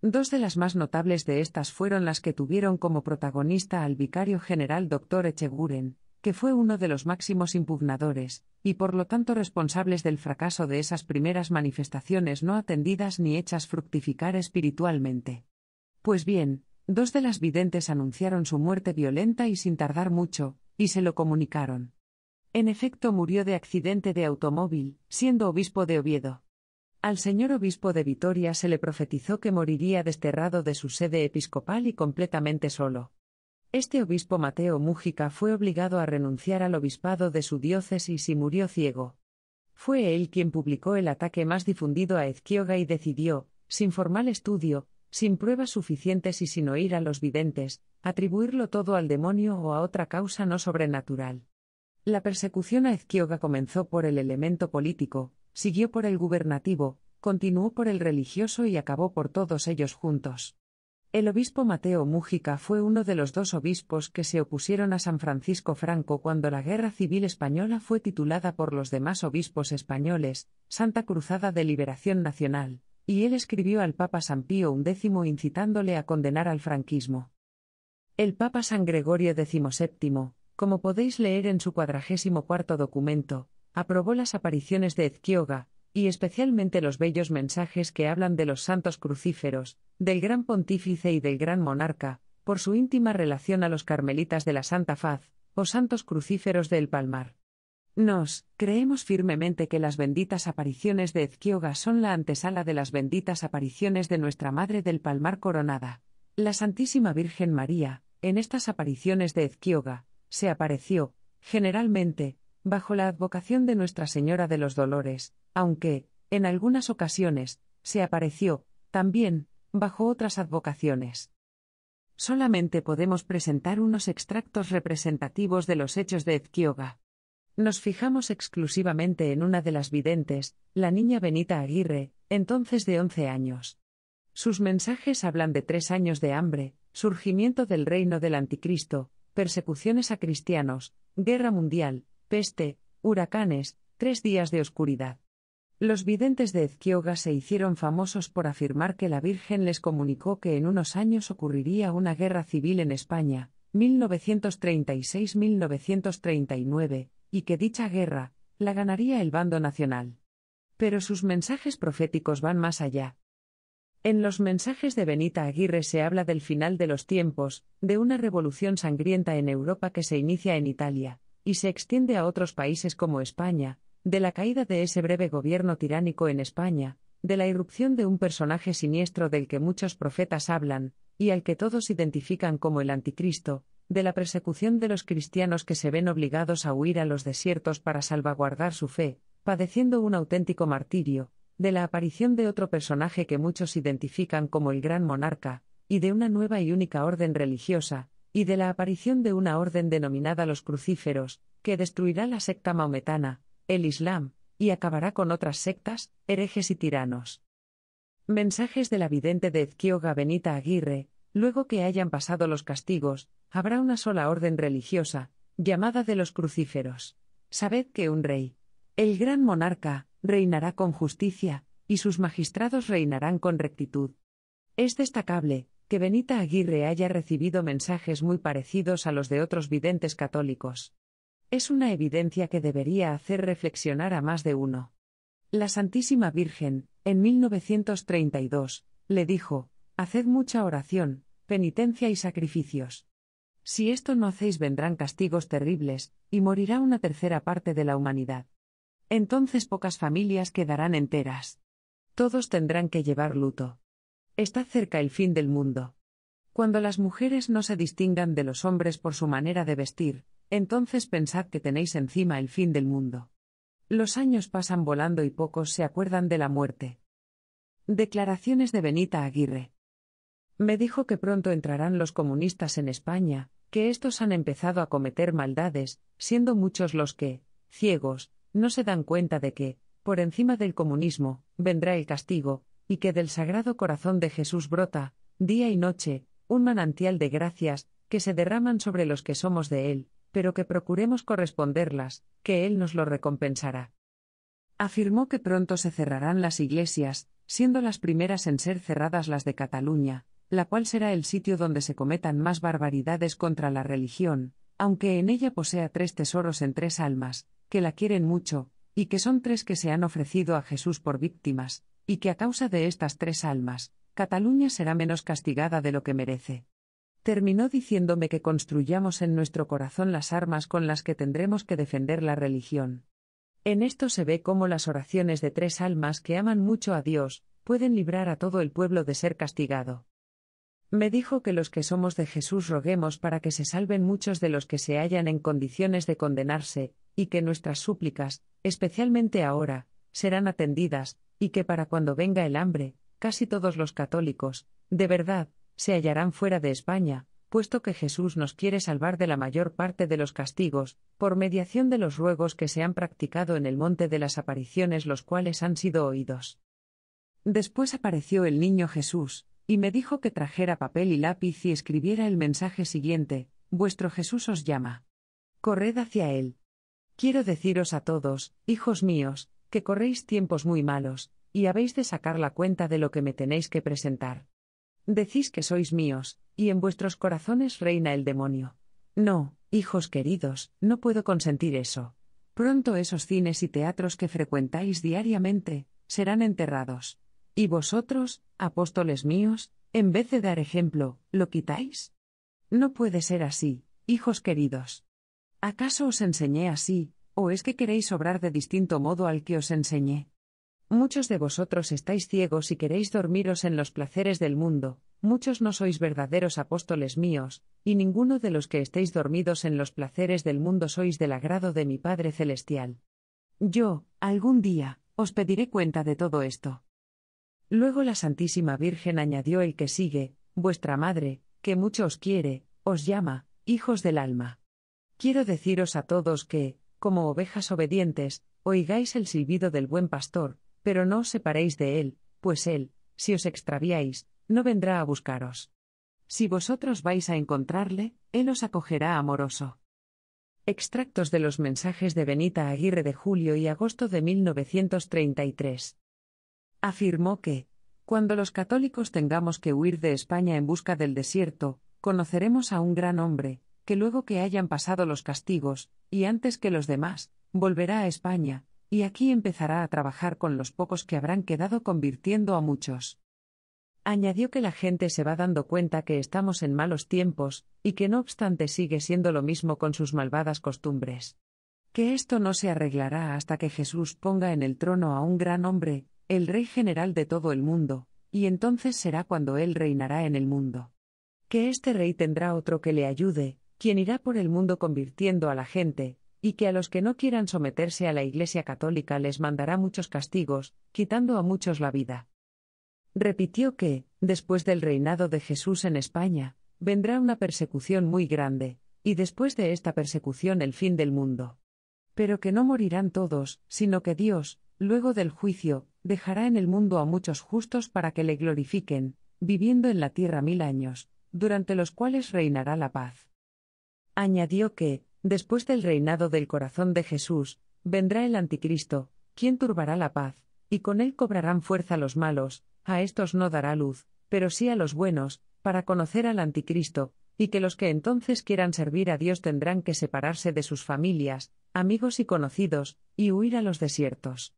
B: Dos de las más notables de estas fueron las que tuvieron como protagonista al vicario general doctor Echeguren, que fue uno de los máximos impugnadores, y por lo tanto responsables del fracaso de esas primeras manifestaciones no atendidas ni hechas fructificar espiritualmente. Pues bien, dos de las videntes anunciaron su muerte violenta y sin tardar mucho, y se lo comunicaron. En efecto, murió de accidente de automóvil, siendo obispo de Oviedo. Al señor obispo de Vitoria se le profetizó que moriría desterrado de su sede episcopal y completamente solo. Este obispo Mateo Mújica fue obligado a renunciar al obispado de su diócesis y murió ciego. Fue él quien publicó el ataque más difundido a Ezquioga y decidió, sin formal estudio, sin pruebas suficientes y sin oír a los videntes, atribuirlo todo al demonio o a otra causa no sobrenatural. La persecución a Ezquioga comenzó por el elemento político, siguió por el gubernativo, continuó por el religioso y acabó por todos ellos juntos. El obispo Mateo Mújica fue uno de los dos obispos que se opusieron a San Francisco Franco cuando la Guerra Civil Española fue titulada por los demás obispos españoles, Santa Cruzada de Liberación Nacional, y él escribió al Papa San Pío X incitándole a condenar al franquismo. El Papa San Gregorio XVII, como podéis leer en su cuadragésimo cuarto documento, aprobó las apariciones de Ezquioga, y especialmente los bellos mensajes que hablan de los santos crucíferos, del gran pontífice y del gran monarca, por su íntima relación a los carmelitas de la Santa Faz, o santos crucíferos del Palmar. Nos, creemos firmemente que las benditas apariciones de Ezquioga son la antesala de las benditas apariciones de nuestra Madre del Palmar Coronada. La Santísima Virgen María, en estas apariciones de Ezquioga, se apareció, generalmente, bajo la advocación de Nuestra Señora de los Dolores, aunque, en algunas ocasiones, se apareció, también, bajo otras advocaciones. Solamente podemos presentar unos extractos representativos de los hechos de Ezquioga. Nos fijamos exclusivamente en una de las videntes, la niña Benita Aguirre, entonces de 11 años. Sus mensajes hablan de tres años de hambre, surgimiento del reino del anticristo, persecuciones a cristianos, guerra mundial, peste, huracanes, tres días de oscuridad. Los videntes de Ezquioga se hicieron famosos por afirmar que la Virgen les comunicó que en unos años ocurriría una guerra civil en España, 1936-1939, y que dicha guerra la ganaría el bando nacional. Pero sus mensajes proféticos van más allá. En los mensajes de Benita Aguirre se habla del final de los tiempos, de una revolución sangrienta en Europa que se inicia en Italia, y se extiende a otros países como España, de la caída de ese breve gobierno tiránico en España, de la irrupción de un personaje siniestro del que muchos profetas hablan, y al que todos identifican como el anticristo, de la persecución de los cristianos que se ven obligados a huir a los desiertos para salvaguardar su fe, padeciendo un auténtico martirio, de la aparición de otro personaje que muchos identifican como el gran monarca, y de una nueva y única orden religiosa, y de la aparición de una orden denominada los crucíferos, que destruirá la secta maometana, el Islam, y acabará con otras sectas, herejes y tiranos. Mensajes de la vidente de Ezquioga Benita Aguirre, luego que hayan pasado los castigos, habrá una sola orden religiosa, llamada de los crucíferos. Sabed que un rey, el gran monarca, reinará con justicia, y sus magistrados reinarán con rectitud. Es destacable, que Benita Aguirre haya recibido mensajes muy parecidos a los de otros videntes católicos. Es una evidencia que debería hacer reflexionar a más de uno. La Santísima Virgen, en 1932, le dijo, Haced mucha oración, penitencia y sacrificios. Si esto no hacéis vendrán castigos terribles, y morirá una tercera parte de la humanidad. Entonces pocas familias quedarán enteras. Todos tendrán que llevar luto. Está cerca el fin del mundo. Cuando las mujeres no se distingan de los hombres por su manera de vestir, entonces pensad que tenéis encima el fin del mundo. Los años pasan volando y pocos se acuerdan de la muerte. Declaraciones de Benita Aguirre. Me dijo que pronto entrarán los comunistas en España, que estos han empezado a cometer maldades, siendo muchos los que, ciegos, no se dan cuenta de que, por encima del comunismo, vendrá el castigo, y que del Sagrado Corazón de Jesús brota, día y noche, un manantial de gracias, que se derraman sobre los que somos de Él, pero que procuremos corresponderlas, que Él nos lo recompensará. Afirmó que pronto se cerrarán las iglesias, siendo las primeras en ser cerradas las de Cataluña, la cual será el sitio donde se cometan más barbaridades contra la religión, aunque en ella posea tres tesoros en tres almas, que la quieren mucho, y que son tres que se han ofrecido a Jesús por víctimas, y que a causa de estas tres almas, Cataluña será menos castigada de lo que merece. Terminó diciéndome que construyamos en nuestro corazón las armas con las que tendremos que defender la religión. En esto se ve cómo las oraciones de tres almas que aman mucho a Dios, pueden librar a todo el pueblo de ser castigado. Me dijo que los que somos de Jesús roguemos para que se salven muchos de los que se hallan en condiciones de condenarse, y que nuestras súplicas, especialmente ahora, serán atendidas, y que para cuando venga el hambre, casi todos los católicos, de verdad, se hallarán fuera de España, puesto que Jesús nos quiere salvar de la mayor parte de los castigos, por mediación de los ruegos que se han practicado en el monte de las apariciones los cuales han sido oídos. Después apareció el niño Jesús, y me dijo que trajera papel y lápiz y escribiera el mensaje siguiente, vuestro Jesús os llama. Corred hacia él. Quiero deciros a todos, hijos míos, que corréis tiempos muy malos, y habéis de sacar la cuenta de lo que me tenéis que presentar. Decís que sois míos, y en vuestros corazones reina el demonio. No, hijos queridos, no puedo consentir eso. Pronto esos cines y teatros que frecuentáis diariamente, serán enterrados. Y vosotros, apóstoles míos, en vez de dar ejemplo, ¿lo quitáis? No puede ser así, hijos queridos. ¿Acaso os enseñé así, ¿O es que queréis obrar de distinto modo al que os enseñé? Muchos de vosotros estáis ciegos y queréis dormiros en los placeres del mundo, muchos no sois verdaderos apóstoles míos, y ninguno de los que estéis dormidos en los placeres del mundo sois del agrado de mi Padre Celestial. Yo, algún día, os pediré cuenta de todo esto. Luego la Santísima Virgen añadió el que sigue, vuestra Madre, que mucho os quiere, os llama, hijos del alma. Quiero deciros a todos que, como ovejas obedientes, oigáis el silbido del buen pastor, pero no os separéis de él, pues él, si os extraviáis, no vendrá a buscaros. Si vosotros vais a encontrarle, él os acogerá amoroso. Extractos de los mensajes de Benita Aguirre de julio y agosto de 1933. Afirmó que, cuando los católicos tengamos que huir de España en busca del desierto, conoceremos a un gran hombre, que luego que hayan pasado los castigos, y antes que los demás, volverá a España, y aquí empezará a trabajar con los pocos que habrán quedado convirtiendo a muchos. Añadió que la gente se va dando cuenta que estamos en malos tiempos, y que no obstante sigue siendo lo mismo con sus malvadas costumbres. Que esto no se arreglará hasta que Jesús ponga en el trono a un gran hombre, el Rey general de todo el mundo, y entonces será cuando Él reinará en el mundo. Que este Rey tendrá otro que le ayude, quien irá por el mundo convirtiendo a la gente, y que a los que no quieran someterse a la Iglesia católica les mandará muchos castigos, quitando a muchos la vida. Repitió que, después del reinado de Jesús en España, vendrá una persecución muy grande, y después de esta persecución el fin del mundo. Pero que no morirán todos, sino que Dios, luego del juicio, dejará en el mundo a muchos justos para que le glorifiquen, viviendo en la tierra mil años, durante los cuales reinará la paz. Añadió que, después del reinado del corazón de Jesús, vendrá el anticristo, quien turbará la paz, y con él cobrarán fuerza los malos, a estos no dará luz, pero sí a los buenos, para conocer al anticristo, y que los que entonces quieran servir a Dios tendrán que separarse de sus familias, amigos y conocidos, y huir a los desiertos.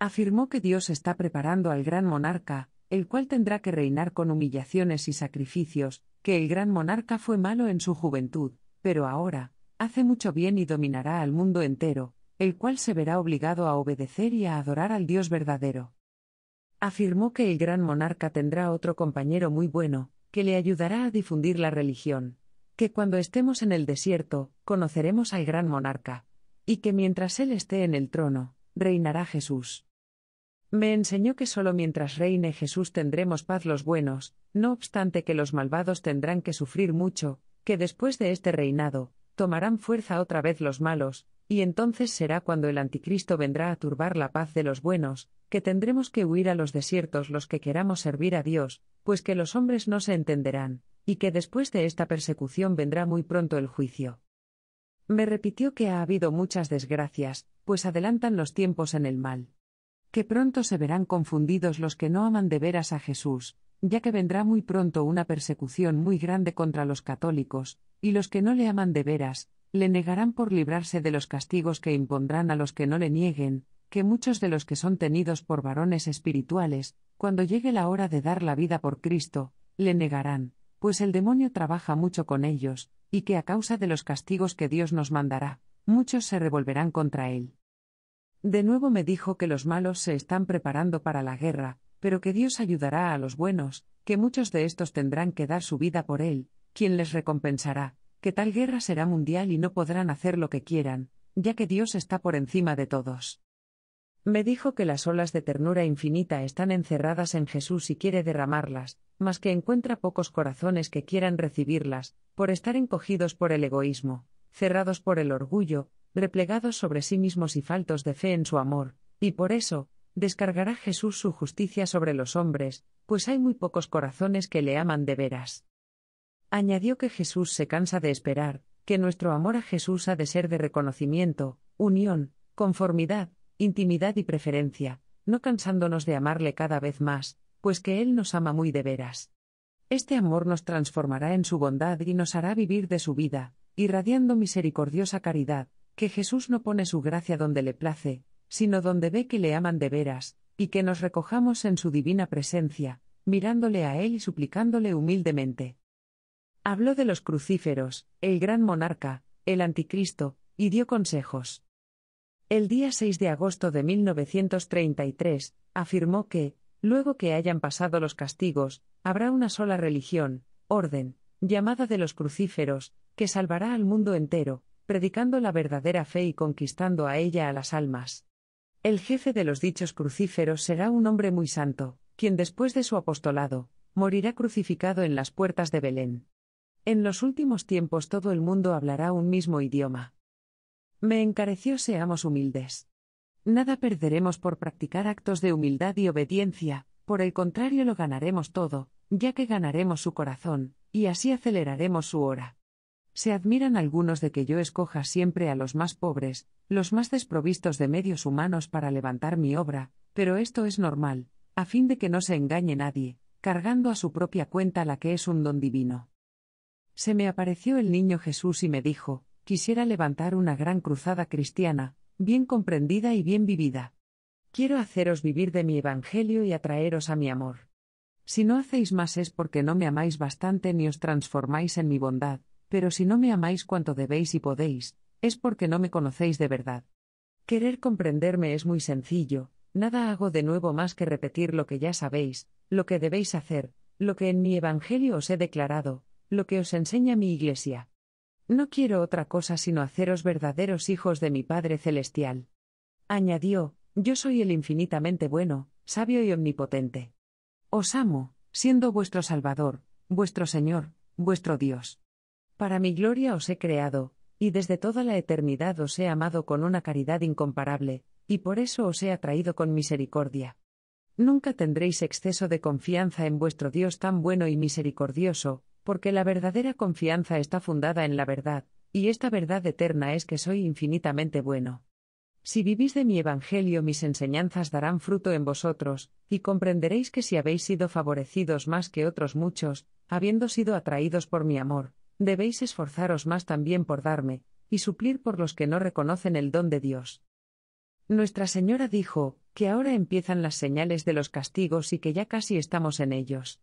B: Afirmó que Dios está preparando al gran monarca, el cual tendrá que reinar con humillaciones y sacrificios, que el gran monarca fue malo en su juventud, pero ahora, hace mucho bien y dominará al mundo entero, el cual se verá obligado a obedecer y a adorar al Dios verdadero. Afirmó que el gran monarca tendrá otro compañero muy bueno, que le ayudará a difundir la religión, que cuando estemos en el desierto, conoceremos al gran monarca, y que mientras él esté en el trono, reinará Jesús. Me enseñó que solo mientras reine Jesús tendremos paz los buenos, no obstante que los malvados tendrán que sufrir mucho, que después de este reinado, tomarán fuerza otra vez los malos, y entonces será cuando el anticristo vendrá a turbar la paz de los buenos, que tendremos que huir a los desiertos los que queramos servir a Dios, pues que los hombres no se entenderán, y que después de esta persecución vendrá muy pronto el juicio. Me repitió que ha habido muchas desgracias, pues adelantan los tiempos en el mal. Que pronto se verán confundidos los que no aman de veras a Jesús, ya que vendrá muy pronto una persecución muy grande contra los católicos, y los que no le aman de veras, le negarán por librarse de los castigos que impondrán a los que no le nieguen, que muchos de los que son tenidos por varones espirituales, cuando llegue la hora de dar la vida por Cristo, le negarán, pues el demonio trabaja mucho con ellos, y que a causa de los castigos que Dios nos mandará, muchos se revolverán contra él. De nuevo me dijo que los malos se están preparando para la guerra, pero que Dios ayudará a los buenos, que muchos de estos tendrán que dar su vida por Él, quien les recompensará, que tal guerra será mundial y no podrán hacer lo que quieran, ya que Dios está por encima de todos. Me dijo que las olas de ternura infinita están encerradas en Jesús y quiere derramarlas, mas que encuentra pocos corazones que quieran recibirlas, por estar encogidos por el egoísmo, cerrados por el orgullo, replegados sobre sí mismos y faltos de fe en su amor, y por eso, descargará Jesús su justicia sobre los hombres, pues hay muy pocos corazones que le aman de veras. Añadió que Jesús se cansa de esperar, que nuestro amor a Jesús ha de ser de reconocimiento, unión, conformidad, intimidad y preferencia, no cansándonos de amarle cada vez más, pues que Él nos ama muy de veras. Este amor nos transformará en su bondad y nos hará vivir de su vida, irradiando misericordiosa caridad, que Jesús no pone su gracia donde le place, sino donde ve que le aman de veras, y que nos recojamos en su divina presencia, mirándole a él y suplicándole humildemente. Habló de los crucíferos, el gran monarca, el anticristo, y dio consejos. El día 6 de agosto de 1933, afirmó que, luego que hayan pasado los castigos, habrá una sola religión, orden, llamada de los crucíferos, que salvará al mundo entero, predicando la verdadera fe y conquistando a ella a las almas. El jefe de los dichos crucíferos será un hombre muy santo, quien después de su apostolado, morirá crucificado en las puertas de Belén. En los últimos tiempos todo el mundo hablará un mismo idioma. Me encareció seamos humildes. Nada perderemos por practicar actos de humildad y obediencia, por el contrario lo ganaremos todo, ya que ganaremos su corazón, y así aceleraremos su hora. Se admiran algunos de que yo escoja siempre a los más pobres, los más desprovistos de medios humanos para levantar mi obra, pero esto es normal, a fin de que no se engañe nadie, cargando a su propia cuenta la que es un don divino. Se me apareció el niño Jesús y me dijo, quisiera levantar una gran cruzada cristiana, bien comprendida y bien vivida. Quiero haceros vivir de mi Evangelio y atraeros a mi amor. Si no hacéis más es porque no me amáis bastante ni os transformáis en mi bondad, pero si no me amáis cuanto debéis y podéis, es porque no me conocéis de verdad. Querer comprenderme es muy sencillo, nada hago de nuevo más que repetir lo que ya sabéis, lo que debéis hacer, lo que en mi Evangelio os he declarado, lo que os enseña mi Iglesia. No quiero otra cosa sino haceros verdaderos hijos de mi Padre Celestial. Añadió, yo soy el infinitamente bueno, sabio y omnipotente. Os amo, siendo vuestro Salvador, vuestro Señor, vuestro Dios. Para mi gloria os he creado, y desde toda la eternidad os he amado con una caridad incomparable, y por eso os he atraído con misericordia. Nunca tendréis exceso de confianza en vuestro Dios tan bueno y misericordioso, porque la verdadera confianza está fundada en la verdad, y esta verdad eterna es que soy infinitamente bueno. Si vivís de mi Evangelio mis enseñanzas darán fruto en vosotros, y comprenderéis que si habéis sido favorecidos más que otros muchos, habiendo sido atraídos por mi amor, Debéis esforzaros más también por darme, y suplir por los que no reconocen el don de Dios. Nuestra Señora dijo, que ahora empiezan las señales de los castigos y que ya casi estamos en ellos.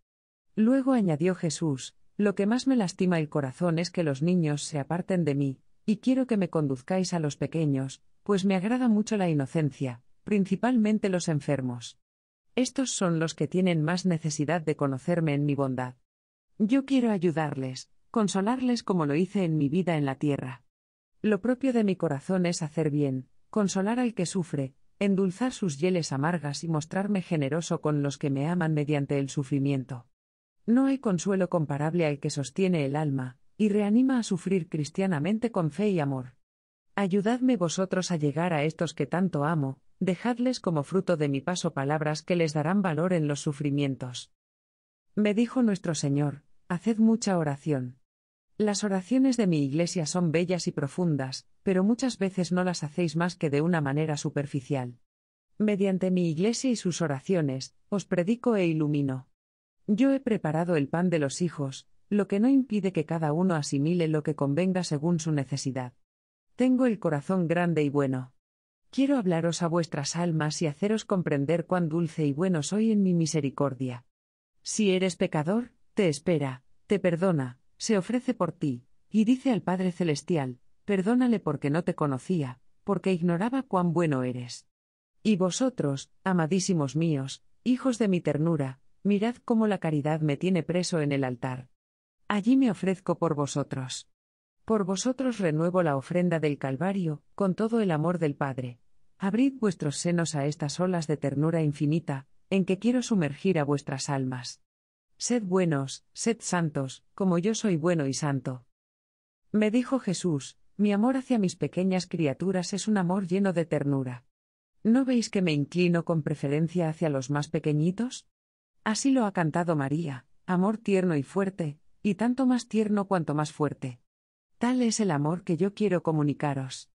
B: Luego añadió Jesús, lo que más me lastima el corazón es que los niños se aparten de mí, y quiero que me conduzcáis a los pequeños, pues me agrada mucho la inocencia, principalmente los enfermos. Estos son los que tienen más necesidad de conocerme en mi bondad. Yo quiero ayudarles, consolarles como lo hice en mi vida en la tierra. Lo propio de mi corazón es hacer bien, consolar al que sufre, endulzar sus hieles amargas y mostrarme generoso con los que me aman mediante el sufrimiento. No hay consuelo comparable al que sostiene el alma, y reanima a sufrir cristianamente con fe y amor. Ayudadme vosotros a llegar a estos que tanto amo, dejadles como fruto de mi paso palabras que les darán valor en los sufrimientos. Me dijo nuestro Señor, haced mucha oración. Las oraciones de mi iglesia son bellas y profundas, pero muchas veces no las hacéis más que de una manera superficial. Mediante mi iglesia y sus oraciones, os predico e ilumino. Yo he preparado el pan de los hijos, lo que no impide que cada uno asimile lo que convenga según su necesidad. Tengo el corazón grande y bueno. Quiero hablaros a vuestras almas y haceros comprender cuán dulce y bueno soy en mi misericordia. Si eres pecador, te espera, te perdona, se ofrece por ti, y dice al Padre Celestial, perdónale porque no te conocía, porque ignoraba cuán bueno eres. Y vosotros, amadísimos míos, hijos de mi ternura, mirad cómo la caridad me tiene preso en el altar. Allí me ofrezco por vosotros. Por vosotros renuevo la ofrenda del Calvario, con todo el amor del Padre. Abrid vuestros senos a estas olas de ternura infinita, en que quiero sumergir a vuestras almas. Sed buenos, sed santos, como yo soy bueno y santo. Me dijo Jesús, mi amor hacia mis pequeñas criaturas es un amor lleno de ternura. ¿No veis que me inclino con preferencia hacia los más pequeñitos? Así lo ha cantado María, amor tierno y fuerte, y tanto más tierno cuanto más fuerte. Tal es el amor que yo quiero comunicaros.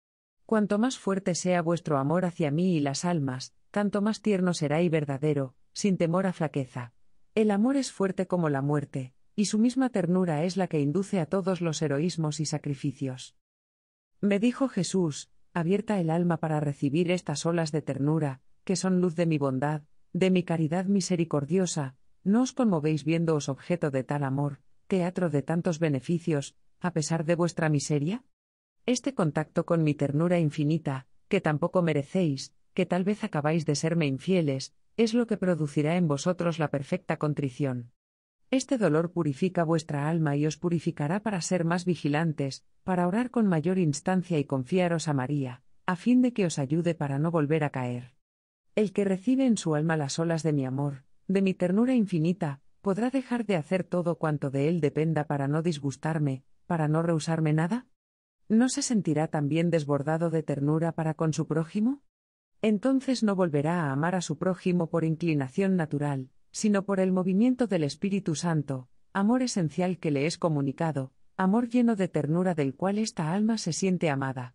B: Cuanto más fuerte sea vuestro amor hacia mí y las almas, tanto más tierno será y verdadero, sin temor a flaqueza. El amor es fuerte como la muerte, y su misma ternura es la que induce a todos los heroísmos y sacrificios. Me dijo Jesús, abierta el alma para recibir estas olas de ternura, que son luz de mi bondad, de mi caridad misericordiosa, no os conmovéis viéndoos objeto de tal amor, teatro de tantos beneficios, a pesar de vuestra miseria? Este contacto con mi ternura infinita, que tampoco merecéis, que tal vez acabáis de serme infieles, es lo que producirá en vosotros la perfecta contrición. Este dolor purifica vuestra alma y os purificará para ser más vigilantes, para orar con mayor instancia y confiaros a María, a fin de que os ayude para no volver a caer. El que recibe en su alma las olas de mi amor, de mi ternura infinita, podrá dejar de hacer todo cuanto de él dependa para no disgustarme, para no rehusarme nada? ¿No se sentirá también desbordado de ternura para con su prójimo? entonces no volverá a amar a su prójimo por inclinación natural, sino por el movimiento del Espíritu Santo, amor esencial que le es comunicado, amor lleno de ternura del cual esta alma se siente amada.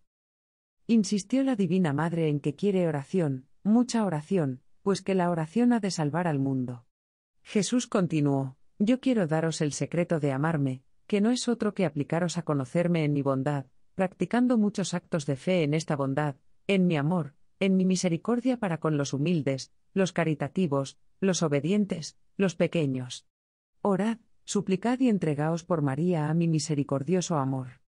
B: Insistió la Divina Madre en que quiere oración, mucha oración, pues que la oración ha de salvar al mundo. Jesús continuó, Yo quiero daros el secreto de amarme, que no es otro que aplicaros a conocerme en mi bondad, practicando muchos actos de fe en esta bondad, en mi amor, en mi misericordia para con los humildes, los caritativos, los obedientes, los pequeños. Orad, suplicad y entregaos por María a mi misericordioso amor.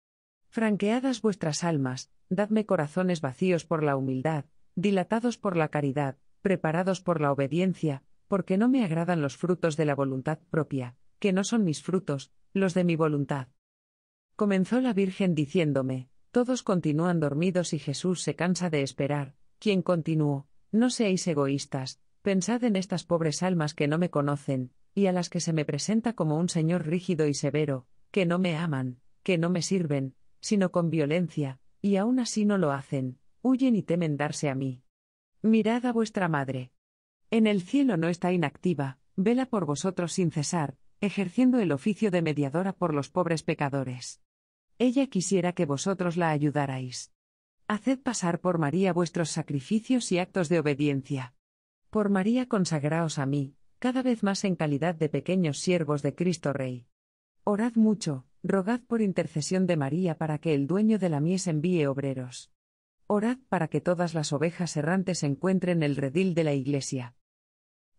B: Franqueadas vuestras almas, dadme corazones vacíos por la humildad, dilatados por la caridad, preparados por la obediencia, porque no me agradan los frutos de la voluntad propia, que no son mis frutos, los de mi voluntad. Comenzó la Virgen diciéndome, todos continúan dormidos y Jesús se cansa de esperar, quien continuó, No seáis egoístas, pensad en estas pobres almas que no me conocen, y a las que se me presenta como un señor rígido y severo, que no me aman, que no me sirven, sino con violencia, y aún así no lo hacen, huyen y temen darse a mí. Mirad a vuestra madre. En el cielo no está inactiva, vela por vosotros sin cesar, ejerciendo el oficio de mediadora por los pobres pecadores. Ella quisiera que vosotros la ayudarais. Haced pasar por María vuestros sacrificios y actos de obediencia. Por María consagraos a mí, cada vez más en calidad de pequeños siervos de Cristo Rey. Orad mucho, rogad por intercesión de María para que el dueño de la mies envíe obreros. Orad para que todas las ovejas errantes encuentren el redil de la Iglesia.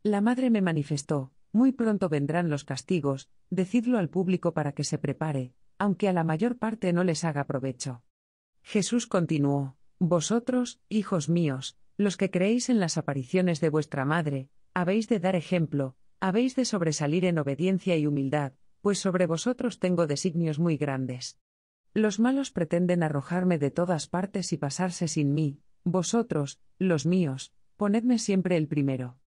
B: La Madre me manifestó, muy pronto vendrán los castigos, decidlo al público para que se prepare, aunque a la mayor parte no les haga provecho. Jesús continuó, Vosotros, hijos míos, los que creéis en las apariciones de vuestra madre, habéis de dar ejemplo, habéis de sobresalir en obediencia y humildad, pues sobre vosotros tengo designios muy grandes. Los malos pretenden arrojarme de todas partes y pasarse sin mí, vosotros, los míos, ponedme siempre el primero.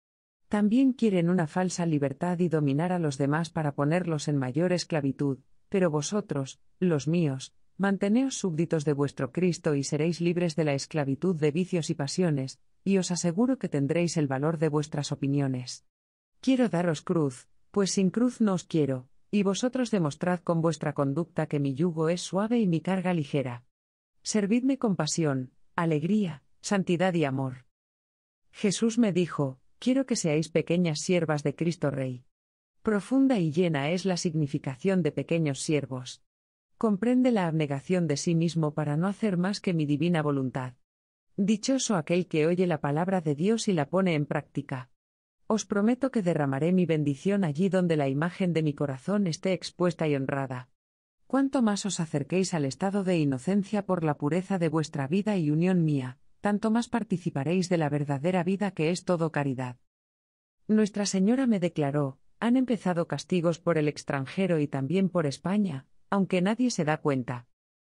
B: También quieren una falsa libertad y dominar a los demás para ponerlos en mayor esclavitud, pero vosotros, los míos, Manteneos súbditos de vuestro Cristo y seréis libres de la esclavitud de vicios y pasiones, y os aseguro que tendréis el valor de vuestras opiniones. Quiero daros cruz, pues sin cruz no os quiero, y vosotros demostrad con vuestra conducta que mi yugo es suave y mi carga ligera. Servidme con pasión, alegría, santidad y amor. Jesús me dijo, quiero que seáis pequeñas siervas de Cristo Rey. Profunda y llena es la significación de pequeños siervos comprende la abnegación de sí mismo para no hacer más que mi divina voluntad. Dichoso aquel que oye la palabra de Dios y la pone en práctica. Os prometo que derramaré mi bendición allí donde la imagen de mi corazón esté expuesta y honrada. Cuanto más os acerquéis al estado de inocencia por la pureza de vuestra vida y unión mía, tanto más participaréis de la verdadera vida que es todo caridad. Nuestra Señora me declaró, han empezado castigos por el extranjero y también por España, aunque nadie se da cuenta.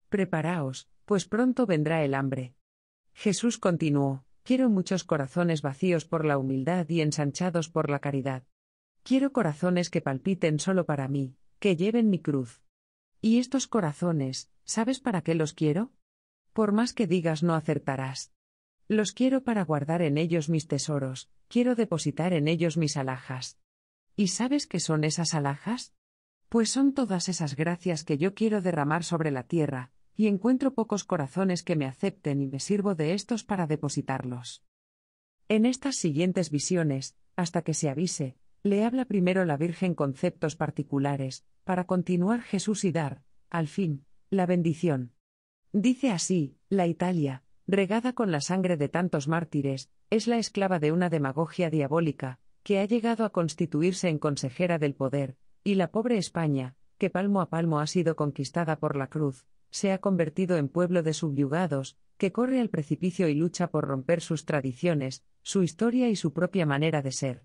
B: Preparaos, pues pronto vendrá el hambre. Jesús continuó, quiero muchos corazones vacíos por la humildad y ensanchados por la caridad. Quiero corazones que palpiten solo para mí, que lleven mi cruz. Y estos corazones, ¿sabes para qué los quiero? Por más que digas no acertarás. Los quiero para guardar en ellos mis tesoros, quiero depositar en ellos mis alhajas. ¿Y sabes qué son esas alhajas? pues son todas esas gracias que yo quiero derramar sobre la tierra, y encuentro pocos corazones que me acepten y me sirvo de estos para depositarlos. En estas siguientes visiones, hasta que se avise, le habla primero la Virgen conceptos particulares, para continuar Jesús y dar, al fin, la bendición. Dice así, la Italia, regada con la sangre de tantos mártires, es la esclava de una demagogia diabólica, que ha llegado a constituirse en consejera del poder, y la pobre España, que palmo a palmo ha sido conquistada por la cruz, se ha convertido en pueblo de subyugados, que corre al precipicio y lucha por romper sus tradiciones, su historia y su propia manera de ser.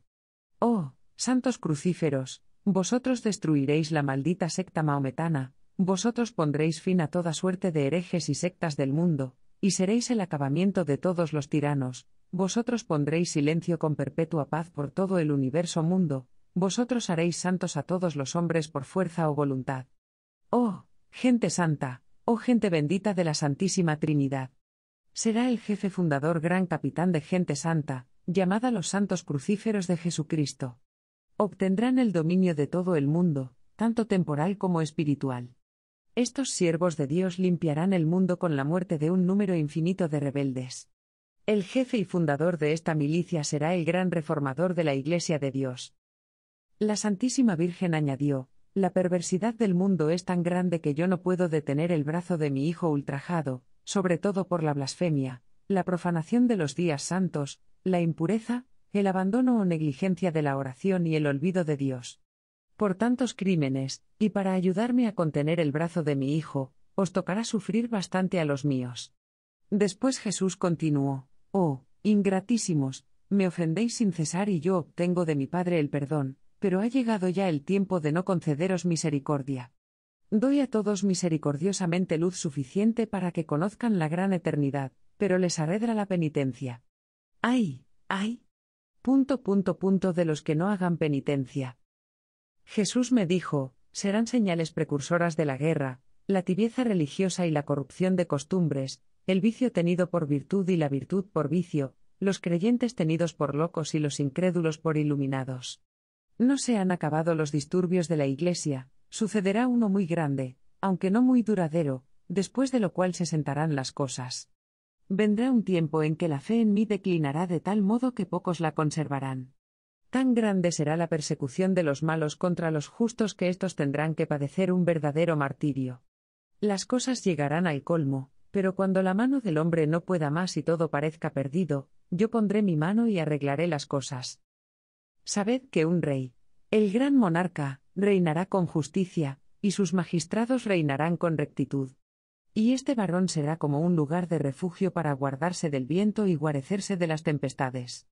B: Oh, santos crucíferos, vosotros destruiréis la maldita secta maometana, vosotros pondréis fin a toda suerte de herejes y sectas del mundo, y seréis el acabamiento de todos los tiranos, vosotros pondréis silencio con perpetua paz por todo el universo mundo, vosotros haréis santos a todos los hombres por fuerza o voluntad. Oh, gente santa, oh gente bendita de la Santísima Trinidad. Será el jefe fundador gran capitán de gente santa, llamada los santos crucíferos de Jesucristo. Obtendrán el dominio de todo el mundo, tanto temporal como espiritual. Estos siervos de Dios limpiarán el mundo con la muerte de un número infinito de rebeldes. El jefe y fundador de esta milicia será el gran reformador de la Iglesia de Dios. La Santísima Virgen añadió, La perversidad del mundo es tan grande que yo no puedo detener el brazo de mi hijo ultrajado, sobre todo por la blasfemia, la profanación de los días santos, la impureza, el abandono o negligencia de la oración y el olvido de Dios. Por tantos crímenes, y para ayudarme a contener el brazo de mi hijo, os tocará sufrir bastante a los míos. Después Jesús continuó, Oh, ingratísimos, me ofendéis sin cesar y yo obtengo de mi Padre el perdón, pero ha llegado ya el tiempo de no concederos misericordia. Doy a todos misericordiosamente luz suficiente para que conozcan la gran eternidad, pero les arredra la penitencia. ¡Ay! ¡Ay! Punto punto punto de los que no hagan penitencia. Jesús me dijo, serán señales precursoras de la guerra, la tibieza religiosa y la corrupción de costumbres, el vicio tenido por virtud y la virtud por vicio, los creyentes tenidos por locos y los incrédulos por iluminados. No se han acabado los disturbios de la Iglesia, sucederá uno muy grande, aunque no muy duradero, después de lo cual se sentarán las cosas. Vendrá un tiempo en que la fe en mí declinará de tal modo que pocos la conservarán. Tan grande será la persecución de los malos contra los justos que estos tendrán que padecer un verdadero martirio. Las cosas llegarán al colmo, pero cuando la mano del hombre no pueda más y todo parezca perdido, yo pondré mi mano y arreglaré las cosas. Sabed que un rey, el gran monarca, reinará con justicia, y sus magistrados reinarán con rectitud. Y este varón será como un lugar de refugio para guardarse del viento y guarecerse de las tempestades.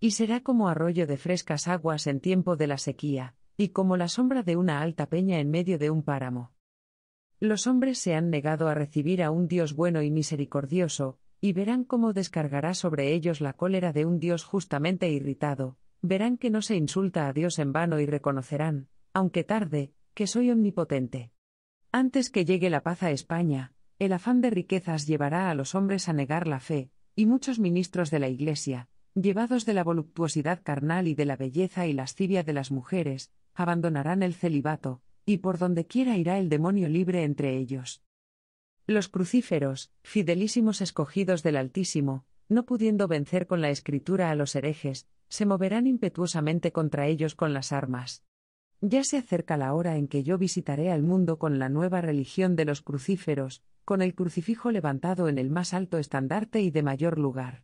B: Y será como arroyo de frescas aguas en tiempo de la sequía, y como la sombra de una alta peña en medio de un páramo. Los hombres se han negado a recibir a un Dios bueno y misericordioso, y verán cómo descargará sobre ellos la cólera de un Dios justamente irritado, Verán que no se insulta a Dios en vano y reconocerán, aunque tarde, que soy omnipotente. Antes que llegue la paz a España, el afán de riquezas llevará a los hombres a negar la fe, y muchos ministros de la Iglesia, llevados de la voluptuosidad carnal y de la belleza y lascivia de las mujeres, abandonarán el celibato, y por donde quiera irá el demonio libre entre ellos. Los crucíferos, fidelísimos escogidos del Altísimo, no pudiendo vencer con la escritura a los herejes, se moverán impetuosamente contra ellos con las armas. Ya se acerca la hora en que yo visitaré al mundo con la nueva religión de los crucíferos, con el crucifijo levantado en el más alto estandarte y de mayor lugar.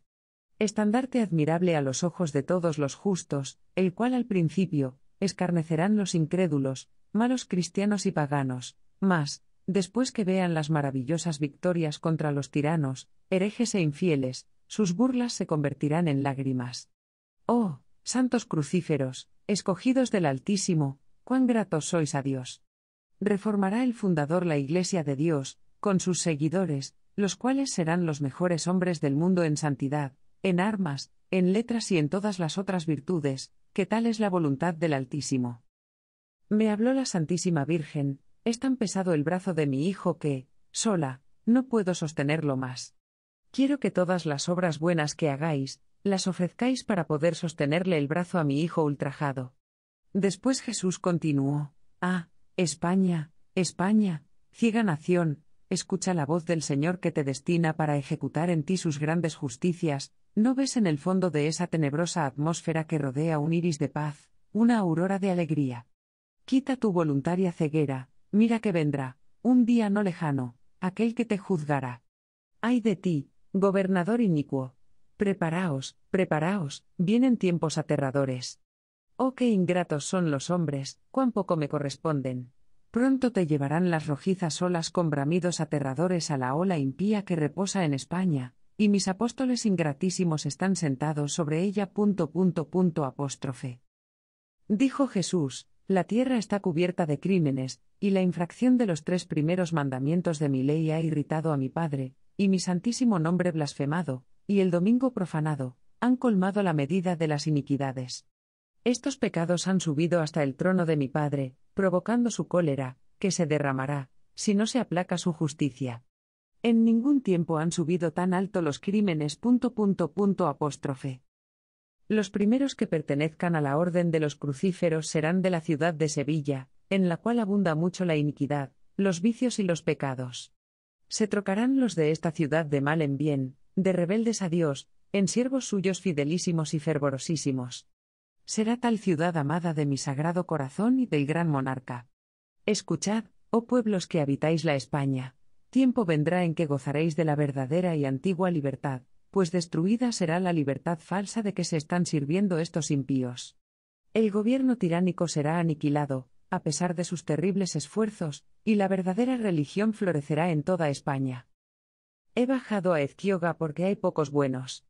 B: Estandarte admirable a los ojos de todos los justos, el cual al principio, escarnecerán los incrédulos, malos cristianos y paganos, mas, después que vean las maravillosas victorias contra los tiranos, herejes e infieles, sus burlas se convertirán en lágrimas. Oh, santos crucíferos, escogidos del Altísimo, cuán gratos sois a Dios. Reformará el fundador la Iglesia de Dios, con sus seguidores, los cuales serán los mejores hombres del mundo en santidad, en armas, en letras y en todas las otras virtudes, que tal es la voluntad del Altísimo. Me habló la Santísima Virgen, es tan pesado el brazo de mi hijo que, sola, no puedo sostenerlo más. Quiero que todas las obras buenas que hagáis, las ofrezcáis para poder sostenerle el brazo a mi hijo ultrajado. Después Jesús continuó, Ah, España, España, ciega nación, escucha la voz del Señor que te destina para ejecutar en ti sus grandes justicias, ¿no ves en el fondo de esa tenebrosa atmósfera que rodea un iris de paz, una aurora de alegría? Quita tu voluntaria ceguera, mira que vendrá, un día no lejano, aquel que te juzgará. Ay de ti, gobernador inicuo. Preparaos, preparaos, vienen tiempos aterradores. Oh, qué ingratos son los hombres, cuán poco me corresponden. Pronto te llevarán las rojizas olas con bramidos aterradores a la ola impía que reposa en España, y mis apóstoles ingratísimos están sentados sobre ella. Punto, punto, punto, apóstrofe. Dijo Jesús, la tierra está cubierta de crímenes, y la infracción de los tres primeros mandamientos de mi ley ha irritado a mi Padre, y mi santísimo nombre blasfemado, y el domingo profanado, han colmado la medida de las iniquidades. Estos pecados han subido hasta el trono de mi Padre, provocando su cólera, que se derramará, si no se aplaca su justicia. En ningún tiempo han subido tan alto los crímenes. apóstrofe. Los primeros que pertenezcan a la orden de los crucíferos serán de la ciudad de Sevilla, en la cual abunda mucho la iniquidad, los vicios y los pecados. Se trocarán los de esta ciudad de mal en bien, de rebeldes a Dios, en siervos suyos fidelísimos y fervorosísimos. Será tal ciudad amada de mi sagrado corazón y del gran monarca. Escuchad, oh pueblos que habitáis la España, tiempo vendrá en que gozaréis de la verdadera y antigua libertad, pues destruida será la libertad falsa de que se están sirviendo estos impíos. El gobierno tiránico será aniquilado, a pesar de sus terribles esfuerzos, y la verdadera religión florecerá en toda España. He bajado a Ezquioga porque hay pocos buenos.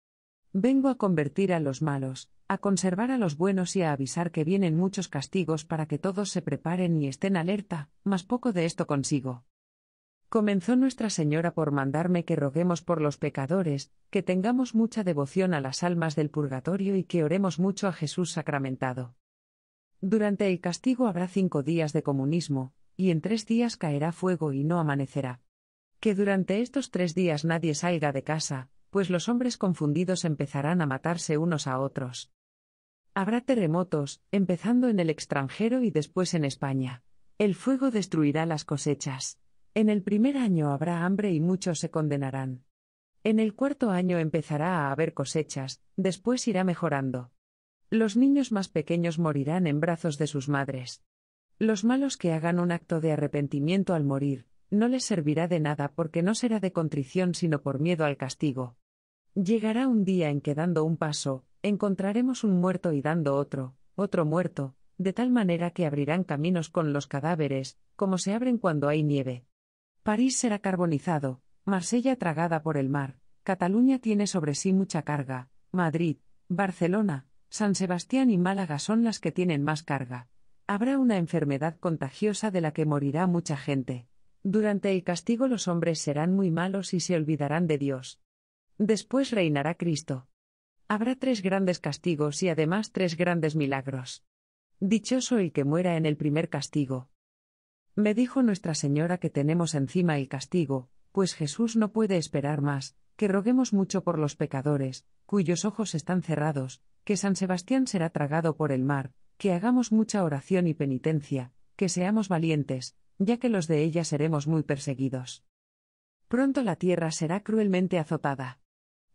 B: Vengo a convertir a los malos, a conservar a los buenos y a avisar que vienen muchos castigos para que todos se preparen y estén alerta, mas poco de esto consigo. Comenzó Nuestra Señora por mandarme que roguemos por los pecadores, que tengamos mucha devoción a las almas del purgatorio y que oremos mucho a Jesús sacramentado. Durante el castigo habrá cinco días de comunismo, y en tres días caerá fuego y no amanecerá. Que durante estos tres días nadie salga de casa, pues los hombres confundidos empezarán a matarse unos a otros. Habrá terremotos, empezando en el extranjero y después en España. El fuego destruirá las cosechas. En el primer año habrá hambre y muchos se condenarán. En el cuarto año empezará a haber cosechas, después irá mejorando. Los niños más pequeños morirán en brazos de sus madres. Los malos que hagan un acto de arrepentimiento al morir, no les servirá de nada porque no será de contrición sino por miedo al castigo. Llegará un día en que dando un paso, encontraremos un muerto y dando otro, otro muerto, de tal manera que abrirán caminos con los cadáveres, como se abren cuando hay nieve. París será carbonizado, Marsella tragada por el mar, Cataluña tiene sobre sí mucha carga, Madrid, Barcelona, San Sebastián y Málaga son las que tienen más carga. Habrá una enfermedad contagiosa de la que morirá mucha gente. Durante el castigo los hombres serán muy malos y se olvidarán de Dios. Después reinará Cristo. Habrá tres grandes castigos y además tres grandes milagros. Dichoso el que muera en el primer castigo. Me dijo Nuestra Señora que tenemos encima el castigo, pues Jesús no puede esperar más, que roguemos mucho por los pecadores, cuyos ojos están cerrados, que San Sebastián será tragado por el mar, que hagamos mucha oración y penitencia, que seamos valientes, ya que los de ella seremos muy perseguidos. Pronto la tierra será cruelmente azotada.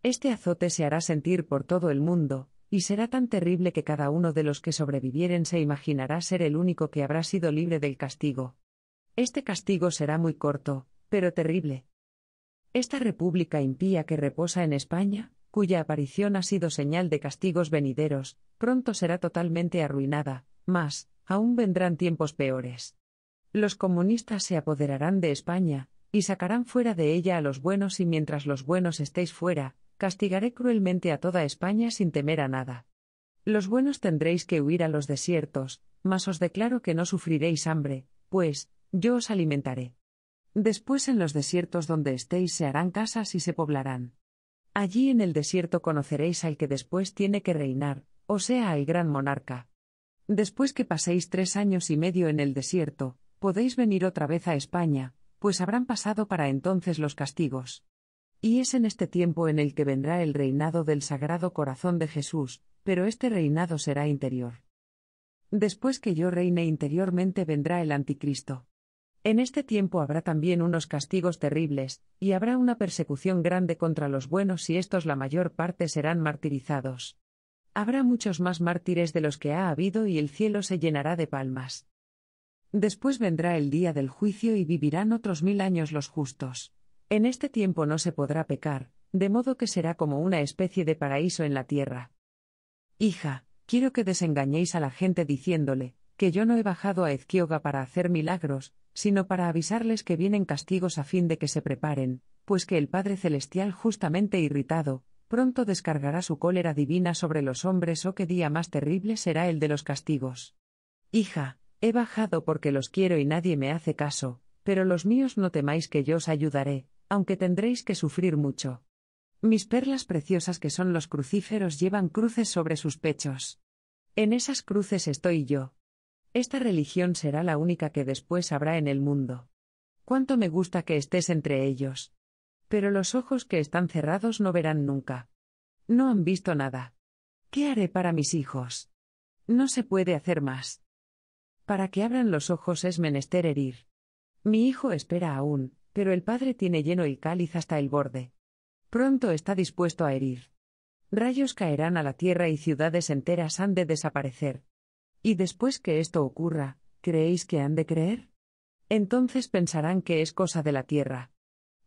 B: Este azote se hará sentir por todo el mundo, y será tan terrible que cada uno de los que sobrevivieren se imaginará ser el único que habrá sido libre del castigo. Este castigo será muy corto, pero terrible. Esta república impía que reposa en España, cuya aparición ha sido señal de castigos venideros, pronto será totalmente arruinada, mas, aún vendrán tiempos peores. Los comunistas se apoderarán de España, y sacarán fuera de ella a los buenos y mientras los buenos estéis fuera, castigaré cruelmente a toda España sin temer a nada. Los buenos tendréis que huir a los desiertos, mas os declaro que no sufriréis hambre, pues, yo os alimentaré. Después en los desiertos donde estéis se harán casas y se poblarán. Allí en el desierto conoceréis al que después tiene que reinar, o sea, al gran monarca. Después que paséis tres años y medio en el desierto, podéis venir otra vez a España, pues habrán pasado para entonces los castigos. Y es en este tiempo en el que vendrá el reinado del Sagrado Corazón de Jesús, pero este reinado será interior. Después que yo reine interiormente vendrá el anticristo. En este tiempo habrá también unos castigos terribles, y habrá una persecución grande contra los buenos y estos la mayor parte serán martirizados. Habrá muchos más mártires de los que ha habido y el cielo se llenará de palmas. Después vendrá el día del juicio y vivirán otros mil años los justos. En este tiempo no se podrá pecar, de modo que será como una especie de paraíso en la tierra. Hija, quiero que desengañéis a la gente diciéndole, que yo no he bajado a Ezquioga para hacer milagros, sino para avisarles que vienen castigos a fin de que se preparen, pues que el Padre Celestial justamente irritado, pronto descargará su cólera divina sobre los hombres o qué día más terrible será el de los castigos. Hija, He bajado porque los quiero y nadie me hace caso, pero los míos no temáis que yo os ayudaré, aunque tendréis que sufrir mucho. Mis perlas preciosas que son los crucíferos llevan cruces sobre sus pechos. En esas cruces estoy yo. Esta religión será la única que después habrá en el mundo. Cuánto me gusta que estés entre ellos. Pero los ojos que están cerrados no verán nunca. No han visto nada. ¿Qué haré para mis hijos? No se puede hacer más. Para que abran los ojos es menester herir. Mi hijo espera aún, pero el padre tiene lleno el cáliz hasta el borde. Pronto está dispuesto a herir. Rayos caerán a la tierra y ciudades enteras han de desaparecer. Y después que esto ocurra, ¿creéis que han de creer? Entonces pensarán que es cosa de la tierra.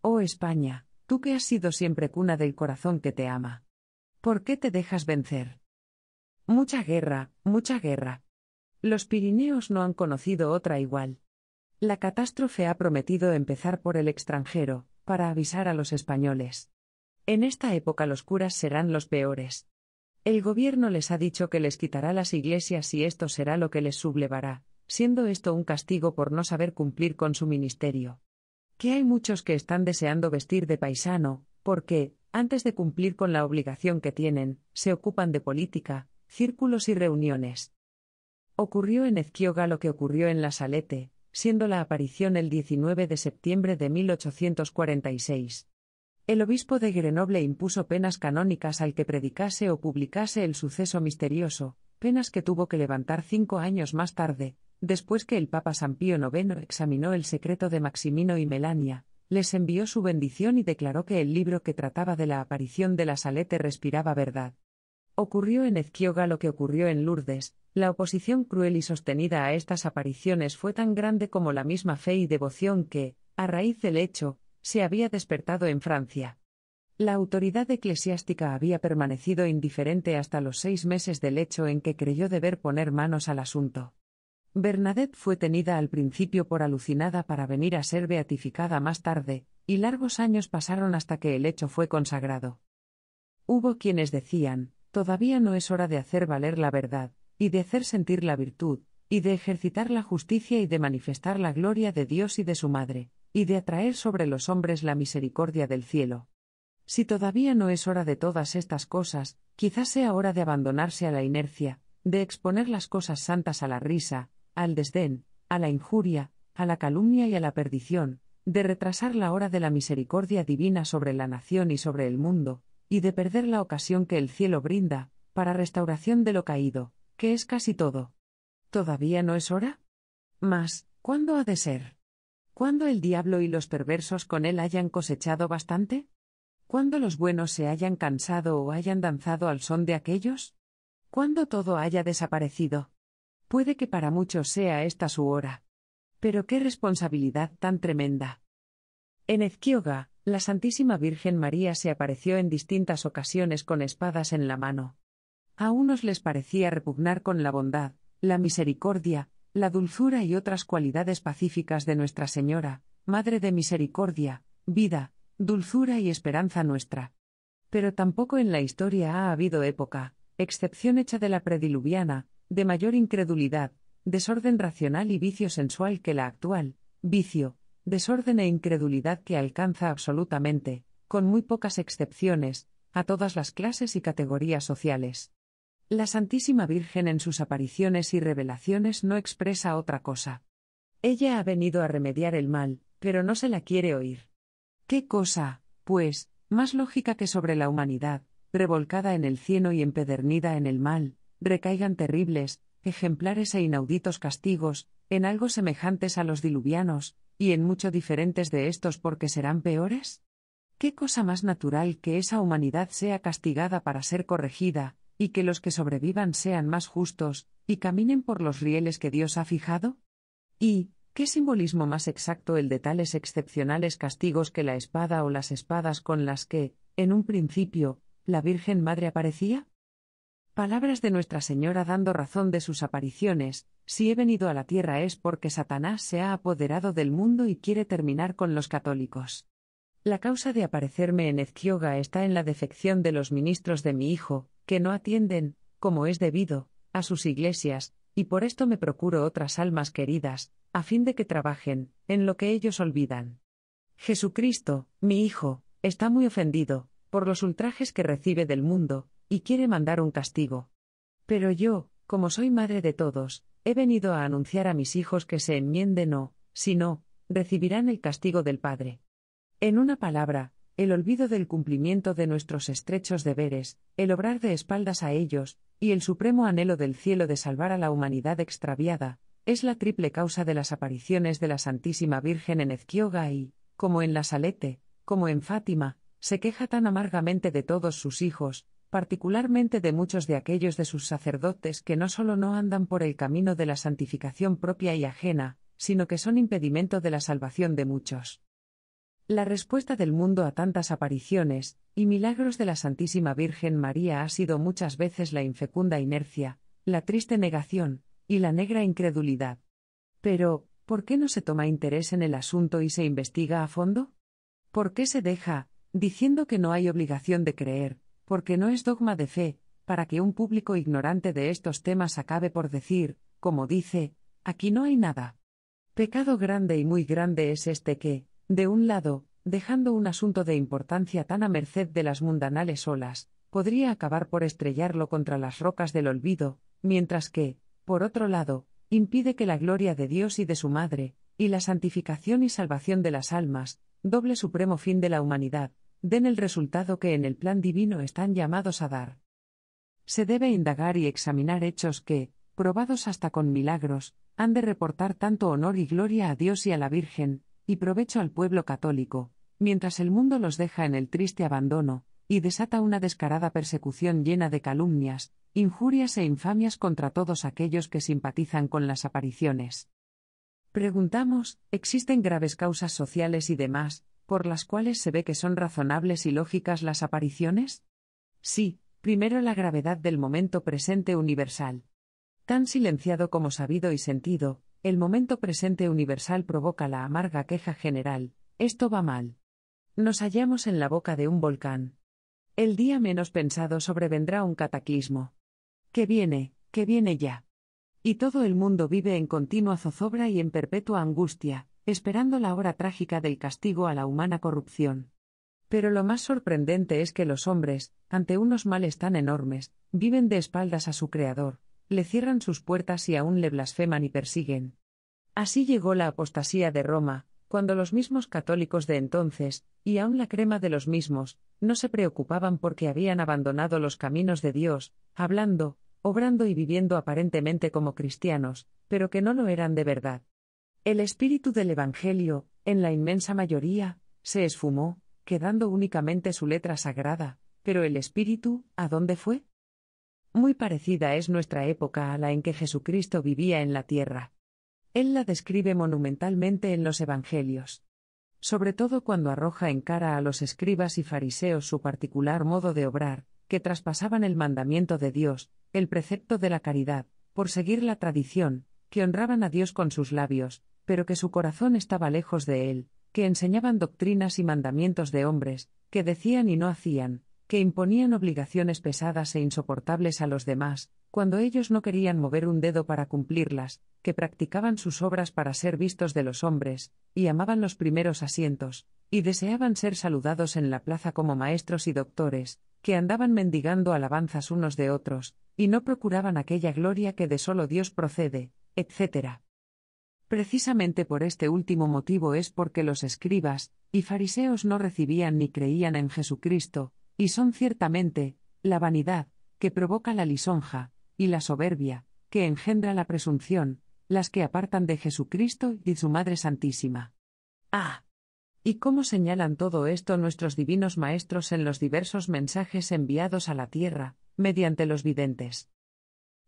B: Oh España, tú que has sido siempre cuna del corazón que te ama. ¿Por qué te dejas vencer? Mucha guerra, mucha guerra, los Pirineos no han conocido otra igual. La catástrofe ha prometido empezar por el extranjero, para avisar a los españoles. En esta época los curas serán los peores. El gobierno les ha dicho que les quitará las iglesias y esto será lo que les sublevará, siendo esto un castigo por no saber cumplir con su ministerio. Que hay muchos que están deseando vestir de paisano, porque, antes de cumplir con la obligación que tienen, se ocupan de política, círculos y reuniones. Ocurrió en Ezquioga lo que ocurrió en La Salete, siendo la aparición el 19 de septiembre de 1846. El obispo de Grenoble impuso penas canónicas al que predicase o publicase el suceso misterioso, penas que tuvo que levantar cinco años más tarde, después que el Papa San Pío IX examinó el secreto de Maximino y Melania, les envió su bendición y declaró que el libro que trataba de la aparición de la Salete respiraba verdad. Ocurrió en Ezquioga lo que ocurrió en Lourdes, la oposición cruel y sostenida a estas apariciones fue tan grande como la misma fe y devoción que, a raíz del hecho, se había despertado en Francia. La autoridad eclesiástica había permanecido indiferente hasta los seis meses del hecho en que creyó deber poner manos al asunto. Bernadette fue tenida al principio por alucinada para venir a ser beatificada más tarde, y largos años pasaron hasta que el hecho fue consagrado. Hubo quienes decían, Todavía no es hora de hacer valer la verdad, y de hacer sentir la virtud, y de ejercitar la justicia y de manifestar la gloria de Dios y de su Madre, y de atraer sobre los hombres la misericordia del cielo. Si todavía no es hora de todas estas cosas, quizás sea hora de abandonarse a la inercia, de exponer las cosas santas a la risa, al desdén, a la injuria, a la calumnia y a la perdición, de retrasar la hora de la misericordia divina sobre la nación y sobre el mundo, y de perder la ocasión que el cielo brinda, para restauración de lo caído, que es casi todo. ¿Todavía no es hora? Mas, ¿cuándo ha de ser? ¿Cuándo el diablo y los perversos con él hayan cosechado bastante? ¿Cuándo los buenos se hayan cansado o hayan danzado al son de aquellos? ¿Cuándo todo haya desaparecido? Puede que para muchos sea esta su hora. Pero qué responsabilidad tan tremenda. En Ezquioga, la Santísima Virgen María se apareció en distintas ocasiones con espadas en la mano. A unos les parecía repugnar con la bondad, la misericordia, la dulzura y otras cualidades pacíficas de Nuestra Señora, Madre de Misericordia, vida, dulzura y esperanza nuestra. Pero tampoco en la historia ha habido época, excepción hecha de la prediluviana, de mayor incredulidad, desorden racional y vicio sensual que la actual, vicio, desorden e incredulidad que alcanza absolutamente, con muy pocas excepciones, a todas las clases y categorías sociales. La Santísima Virgen en sus apariciones y revelaciones no expresa otra cosa. Ella ha venido a remediar el mal, pero no se la quiere oír. ¿Qué cosa, pues, más lógica que sobre la humanidad, revolcada en el cieno y empedernida en el mal, recaigan terribles, ejemplares e inauditos castigos, en algo semejantes a los diluvianos, y en mucho diferentes de estos porque serán peores? ¿Qué cosa más natural que esa humanidad sea castigada para ser corregida, y que los que sobrevivan sean más justos, y caminen por los rieles que Dios ha fijado? ¿Y qué simbolismo más exacto el de tales excepcionales castigos que la espada o las espadas con las que, en un principio, la Virgen Madre aparecía? Palabras de Nuestra Señora dando razón de sus apariciones, si he venido a la tierra es porque Satanás se ha apoderado del mundo y quiere terminar con los católicos. La causa de aparecerme en Ezquioga está en la defección de los ministros de mi hijo, que no atienden, como es debido, a sus iglesias, y por esto me procuro otras almas queridas, a fin de que trabajen, en lo que ellos olvidan. Jesucristo, mi hijo, está muy ofendido, por los ultrajes que recibe del mundo, y quiere mandar un castigo. Pero yo, como soy madre de todos, he venido a anunciar a mis hijos que se enmienden o, si no, recibirán el castigo del Padre. En una palabra, el olvido del cumplimiento de nuestros estrechos deberes, el obrar de espaldas a ellos, y el supremo anhelo del cielo de salvar a la humanidad extraviada, es la triple causa de las apariciones de la Santísima Virgen en Ezquioga y, como en la Salete, como en Fátima, se queja tan amargamente de todos sus hijos, particularmente de muchos de aquellos de sus sacerdotes que no solo no andan por el camino de la santificación propia y ajena, sino que son impedimento de la salvación de muchos. La respuesta del mundo a tantas apariciones y milagros de la Santísima Virgen María ha sido muchas veces la infecunda inercia, la triste negación y la negra incredulidad. Pero, ¿por qué no se toma interés en el asunto y se investiga a fondo? ¿Por qué se deja, diciendo que no hay obligación de creer, porque no es dogma de fe, para que un público ignorante de estos temas acabe por decir, como dice, aquí no hay nada. Pecado grande y muy grande es este que, de un lado, dejando un asunto de importancia tan a merced de las mundanales olas, podría acabar por estrellarlo contra las rocas del olvido, mientras que, por otro lado, impide que la gloria de Dios y de su Madre, y la santificación y salvación de las almas, doble supremo fin de la humanidad, den el resultado que en el plan divino están llamados a dar. Se debe indagar y examinar hechos que, probados hasta con milagros, han de reportar tanto honor y gloria a Dios y a la Virgen, y provecho al pueblo católico, mientras el mundo los deja en el triste abandono, y desata una descarada persecución llena de calumnias, injurias e infamias contra todos aquellos que simpatizan con las apariciones. Preguntamos, ¿existen graves causas sociales y demás, por las cuales se ve que son razonables y lógicas las apariciones? Sí, primero la gravedad del momento presente universal. Tan silenciado como sabido y sentido, el momento presente universal provoca la amarga queja general, esto va mal. Nos hallamos en la boca de un volcán. El día menos pensado sobrevendrá un cataclismo. Que viene, que viene ya. Y todo el mundo vive en continua zozobra y en perpetua angustia, esperando la hora trágica del castigo a la humana corrupción. Pero lo más sorprendente es que los hombres, ante unos males tan enormes, viven de espaldas a su Creador, le cierran sus puertas y aún le blasfeman y persiguen. Así llegó la apostasía de Roma, cuando los mismos católicos de entonces, y aún la crema de los mismos, no se preocupaban porque habían abandonado los caminos de Dios, hablando, obrando y viviendo aparentemente como cristianos, pero que no lo eran de verdad. El espíritu del Evangelio, en la inmensa mayoría, se esfumó, quedando únicamente su letra sagrada, pero el espíritu, ¿a dónde fue? Muy parecida es nuestra época a la en que Jesucristo vivía en la tierra. Él la describe monumentalmente en los Evangelios sobre todo cuando arroja en cara a los escribas y fariseos su particular modo de obrar, que traspasaban el mandamiento de Dios, el precepto de la caridad, por seguir la tradición, que honraban a Dios con sus labios, pero que su corazón estaba lejos de él, que enseñaban doctrinas y mandamientos de hombres, que decían y no hacían, que imponían obligaciones pesadas e insoportables a los demás, cuando ellos no querían mover un dedo para cumplirlas, que practicaban sus obras para ser vistos de los hombres, y amaban los primeros asientos, y deseaban ser saludados en la plaza como maestros y doctores, que andaban mendigando alabanzas unos de otros, y no procuraban aquella gloria que de solo Dios procede, etc. Precisamente por este último motivo es porque los escribas y fariseos no recibían ni creían en Jesucristo, y son ciertamente, la vanidad, que provoca la lisonja, y la soberbia, que engendra la presunción, las que apartan de Jesucristo y su Madre Santísima. Ah. ¿Y cómo señalan todo esto nuestros divinos maestros en los diversos mensajes enviados a la tierra, mediante los videntes?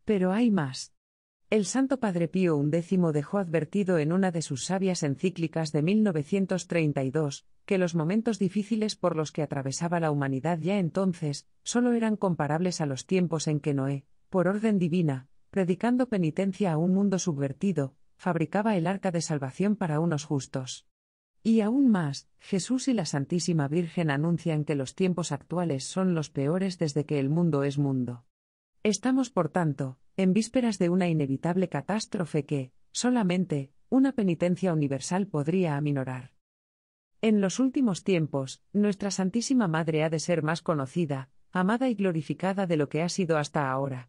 B: Pero hay más. El Santo Padre Pío XI dejó advertido en una de sus sabias encíclicas de 1932 que los momentos difíciles por los que atravesaba la humanidad ya entonces solo eran comparables a los tiempos en que Noé, por orden divina, predicando penitencia a un mundo subvertido, fabricaba el arca de salvación para unos justos. Y aún más, Jesús y la Santísima Virgen anuncian que los tiempos actuales son los peores desde que el mundo es mundo. Estamos, por tanto, en vísperas de una inevitable catástrofe que, solamente, una penitencia universal podría aminorar. En los últimos tiempos, nuestra Santísima Madre ha de ser más conocida, amada y glorificada de lo que ha sido hasta ahora.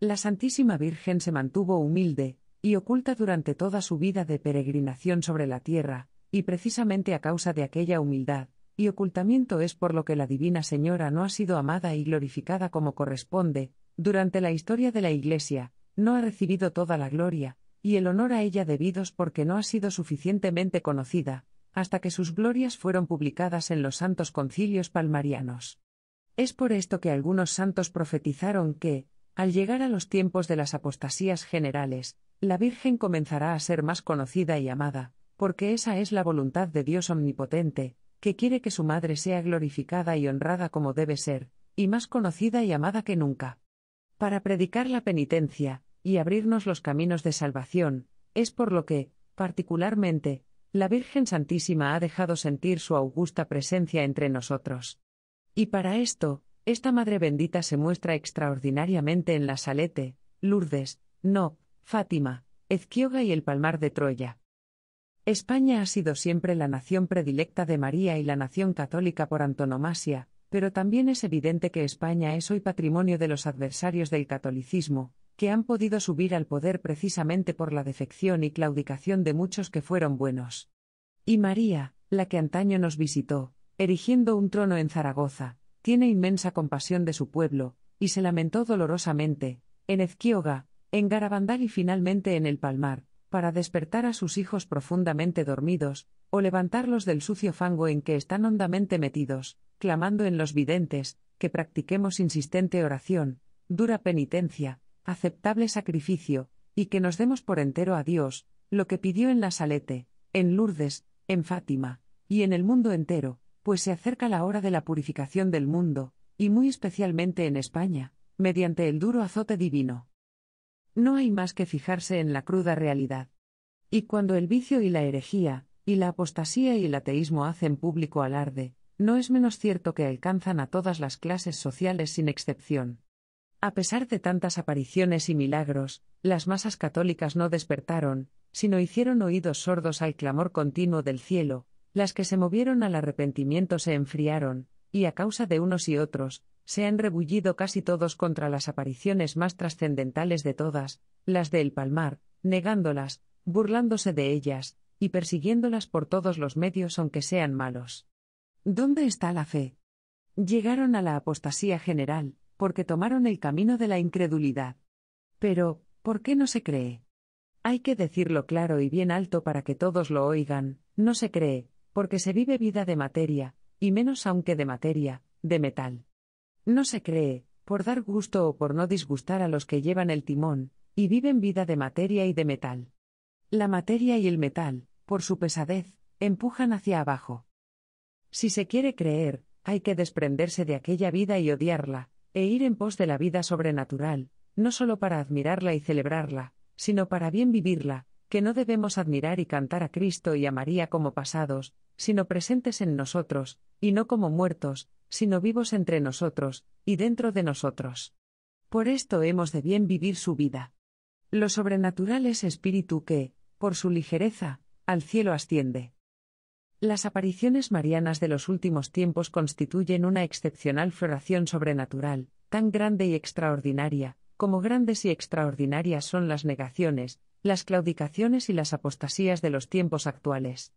B: La Santísima Virgen se mantuvo humilde, y oculta durante toda su vida de peregrinación sobre la tierra, y precisamente a causa de aquella humildad, y ocultamiento es por lo que la Divina Señora no ha sido amada y glorificada como corresponde, durante la historia de la Iglesia, no ha recibido toda la gloria, y el honor a ella debidos porque no ha sido suficientemente conocida, hasta que sus glorias fueron publicadas en los santos concilios palmarianos. Es por esto que algunos santos profetizaron que, al llegar a los tiempos de las apostasías generales, la Virgen comenzará a ser más conocida y amada, porque esa es la voluntad de Dios omnipotente, que quiere que su madre sea glorificada y honrada como debe ser, y más conocida y amada que nunca para predicar la penitencia, y abrirnos los caminos de salvación, es por lo que, particularmente, la Virgen Santísima ha dejado sentir su augusta presencia entre nosotros. Y para esto, esta Madre bendita se muestra extraordinariamente en la Salete, Lourdes, No, Fátima, Ezquioga y el Palmar de Troya. España ha sido siempre la nación predilecta de María y la nación católica por antonomasia, pero también es evidente que España es hoy patrimonio de los adversarios del catolicismo, que han podido subir al poder precisamente por la defección y claudicación de muchos que fueron buenos. Y María, la que antaño nos visitó, erigiendo un trono en Zaragoza, tiene inmensa compasión de su pueblo, y se lamentó dolorosamente, en Ezquioga, en Garabandal y finalmente en el Palmar, para despertar a sus hijos profundamente dormidos, o levantarlos del sucio fango en que están hondamente metidos, clamando en los videntes, que practiquemos insistente oración, dura penitencia, aceptable sacrificio, y que nos demos por entero a Dios, lo que pidió en la Salete, en Lourdes, en Fátima, y en el mundo entero, pues se acerca la hora de la purificación del mundo, y muy especialmente en España, mediante el duro azote divino. No hay más que fijarse en la cruda realidad. Y cuando el vicio y la herejía, y la apostasía y el ateísmo hacen público alarde, no es menos cierto que alcanzan a todas las clases sociales sin excepción. A pesar de tantas apariciones y milagros, las masas católicas no despertaron, sino hicieron oídos sordos al clamor continuo del cielo, las que se movieron al arrepentimiento se enfriaron, y a causa de unos y otros, se han rebullido casi todos contra las apariciones más trascendentales de todas, las del Palmar, negándolas, burlándose de ellas, y persiguiéndolas por todos los medios aunque sean malos. ¿Dónde está la fe? Llegaron a la apostasía general, porque tomaron el camino de la incredulidad. Pero, ¿por qué no se cree? Hay que decirlo claro y bien alto para que todos lo oigan, no se cree, porque se vive vida de materia, y menos aunque de materia, de metal. No se cree, por dar gusto o por no disgustar a los que llevan el timón, y viven vida de materia y de metal. La materia y el metal, por su pesadez, empujan hacia abajo. Si se quiere creer, hay que desprenderse de aquella vida y odiarla, e ir en pos de la vida sobrenatural, no solo para admirarla y celebrarla, sino para bien vivirla, que no debemos admirar y cantar a Cristo y a María como pasados, sino presentes en nosotros, y no como muertos, sino vivos entre nosotros, y dentro de nosotros. Por esto hemos de bien vivir su vida. Lo sobrenatural es espíritu que, por su ligereza, al cielo asciende. Las apariciones marianas de los últimos tiempos constituyen una excepcional floración sobrenatural, tan grande y extraordinaria, como grandes y extraordinarias son las negaciones, las claudicaciones y las apostasías de los tiempos actuales.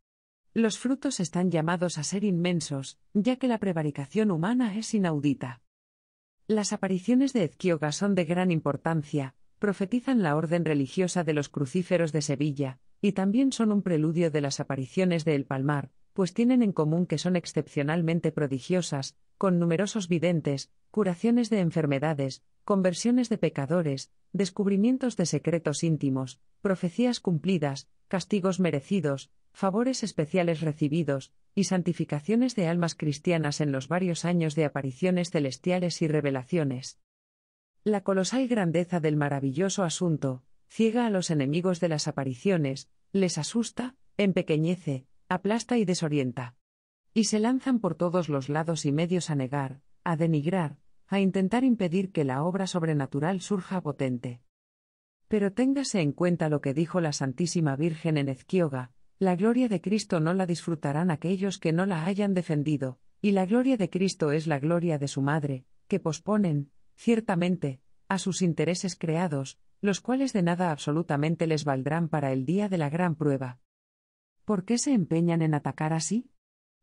B: Los frutos están llamados a ser inmensos, ya que la prevaricación humana es inaudita. Las apariciones de Ezquioga son de gran importancia, profetizan la orden religiosa de los crucíferos de Sevilla, y también son un preludio de las apariciones de El Palmar, pues tienen en común que son excepcionalmente prodigiosas, con numerosos videntes, curaciones de enfermedades, conversiones de pecadores, descubrimientos de secretos íntimos, profecías cumplidas, castigos merecidos, favores especiales recibidos, y santificaciones de almas cristianas en los varios años de apariciones celestiales y revelaciones. La colosal grandeza del maravilloso asunto, ciega a los enemigos de las apariciones, les asusta, empequeñece, aplasta y desorienta. Y se lanzan por todos los lados y medios a negar, a denigrar, a intentar impedir que la obra sobrenatural surja potente. Pero téngase en cuenta lo que dijo la Santísima Virgen en Ezquioga, la gloria de Cristo no la disfrutarán aquellos que no la hayan defendido, y la gloria de Cristo es la gloria de su Madre, que posponen, ciertamente, a sus intereses creados, los cuales de nada absolutamente les valdrán para el día de la gran prueba. ¿Por qué se empeñan en atacar así?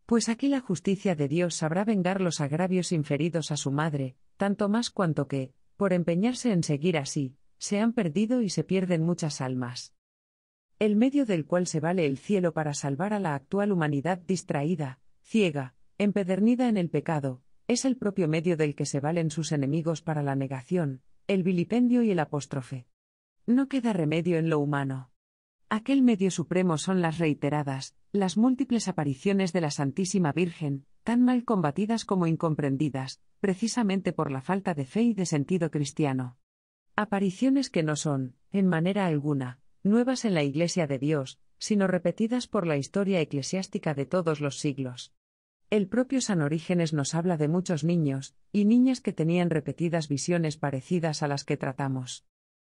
B: Pues aquí la justicia de Dios sabrá vengar los agravios inferidos a su madre, tanto más cuanto que, por empeñarse en seguir así, se han perdido y se pierden muchas almas el medio del cual se vale el cielo para salvar a la actual humanidad distraída, ciega, empedernida en el pecado, es el propio medio del que se valen sus enemigos para la negación, el vilipendio y el apóstrofe. No queda remedio en lo humano. Aquel medio supremo son las reiteradas, las múltiples apariciones de la Santísima Virgen, tan mal combatidas como incomprendidas, precisamente por la falta de fe y de sentido cristiano. Apariciones que no son, en manera alguna, nuevas en la Iglesia de Dios, sino repetidas por la historia eclesiástica de todos los siglos. El propio San Orígenes nos habla de muchos niños y niñas que tenían repetidas visiones parecidas a las que tratamos.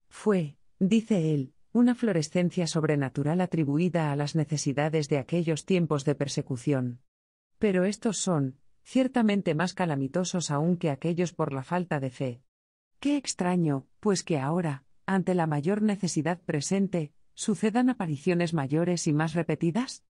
B: Fue, dice él, una florescencia sobrenatural atribuida a las necesidades de aquellos tiempos de persecución. Pero estos son, ciertamente más calamitosos aún que aquellos por la falta de fe. Qué extraño, pues que ahora, ante la mayor necesidad presente, sucedan apariciones mayores y más repetidas?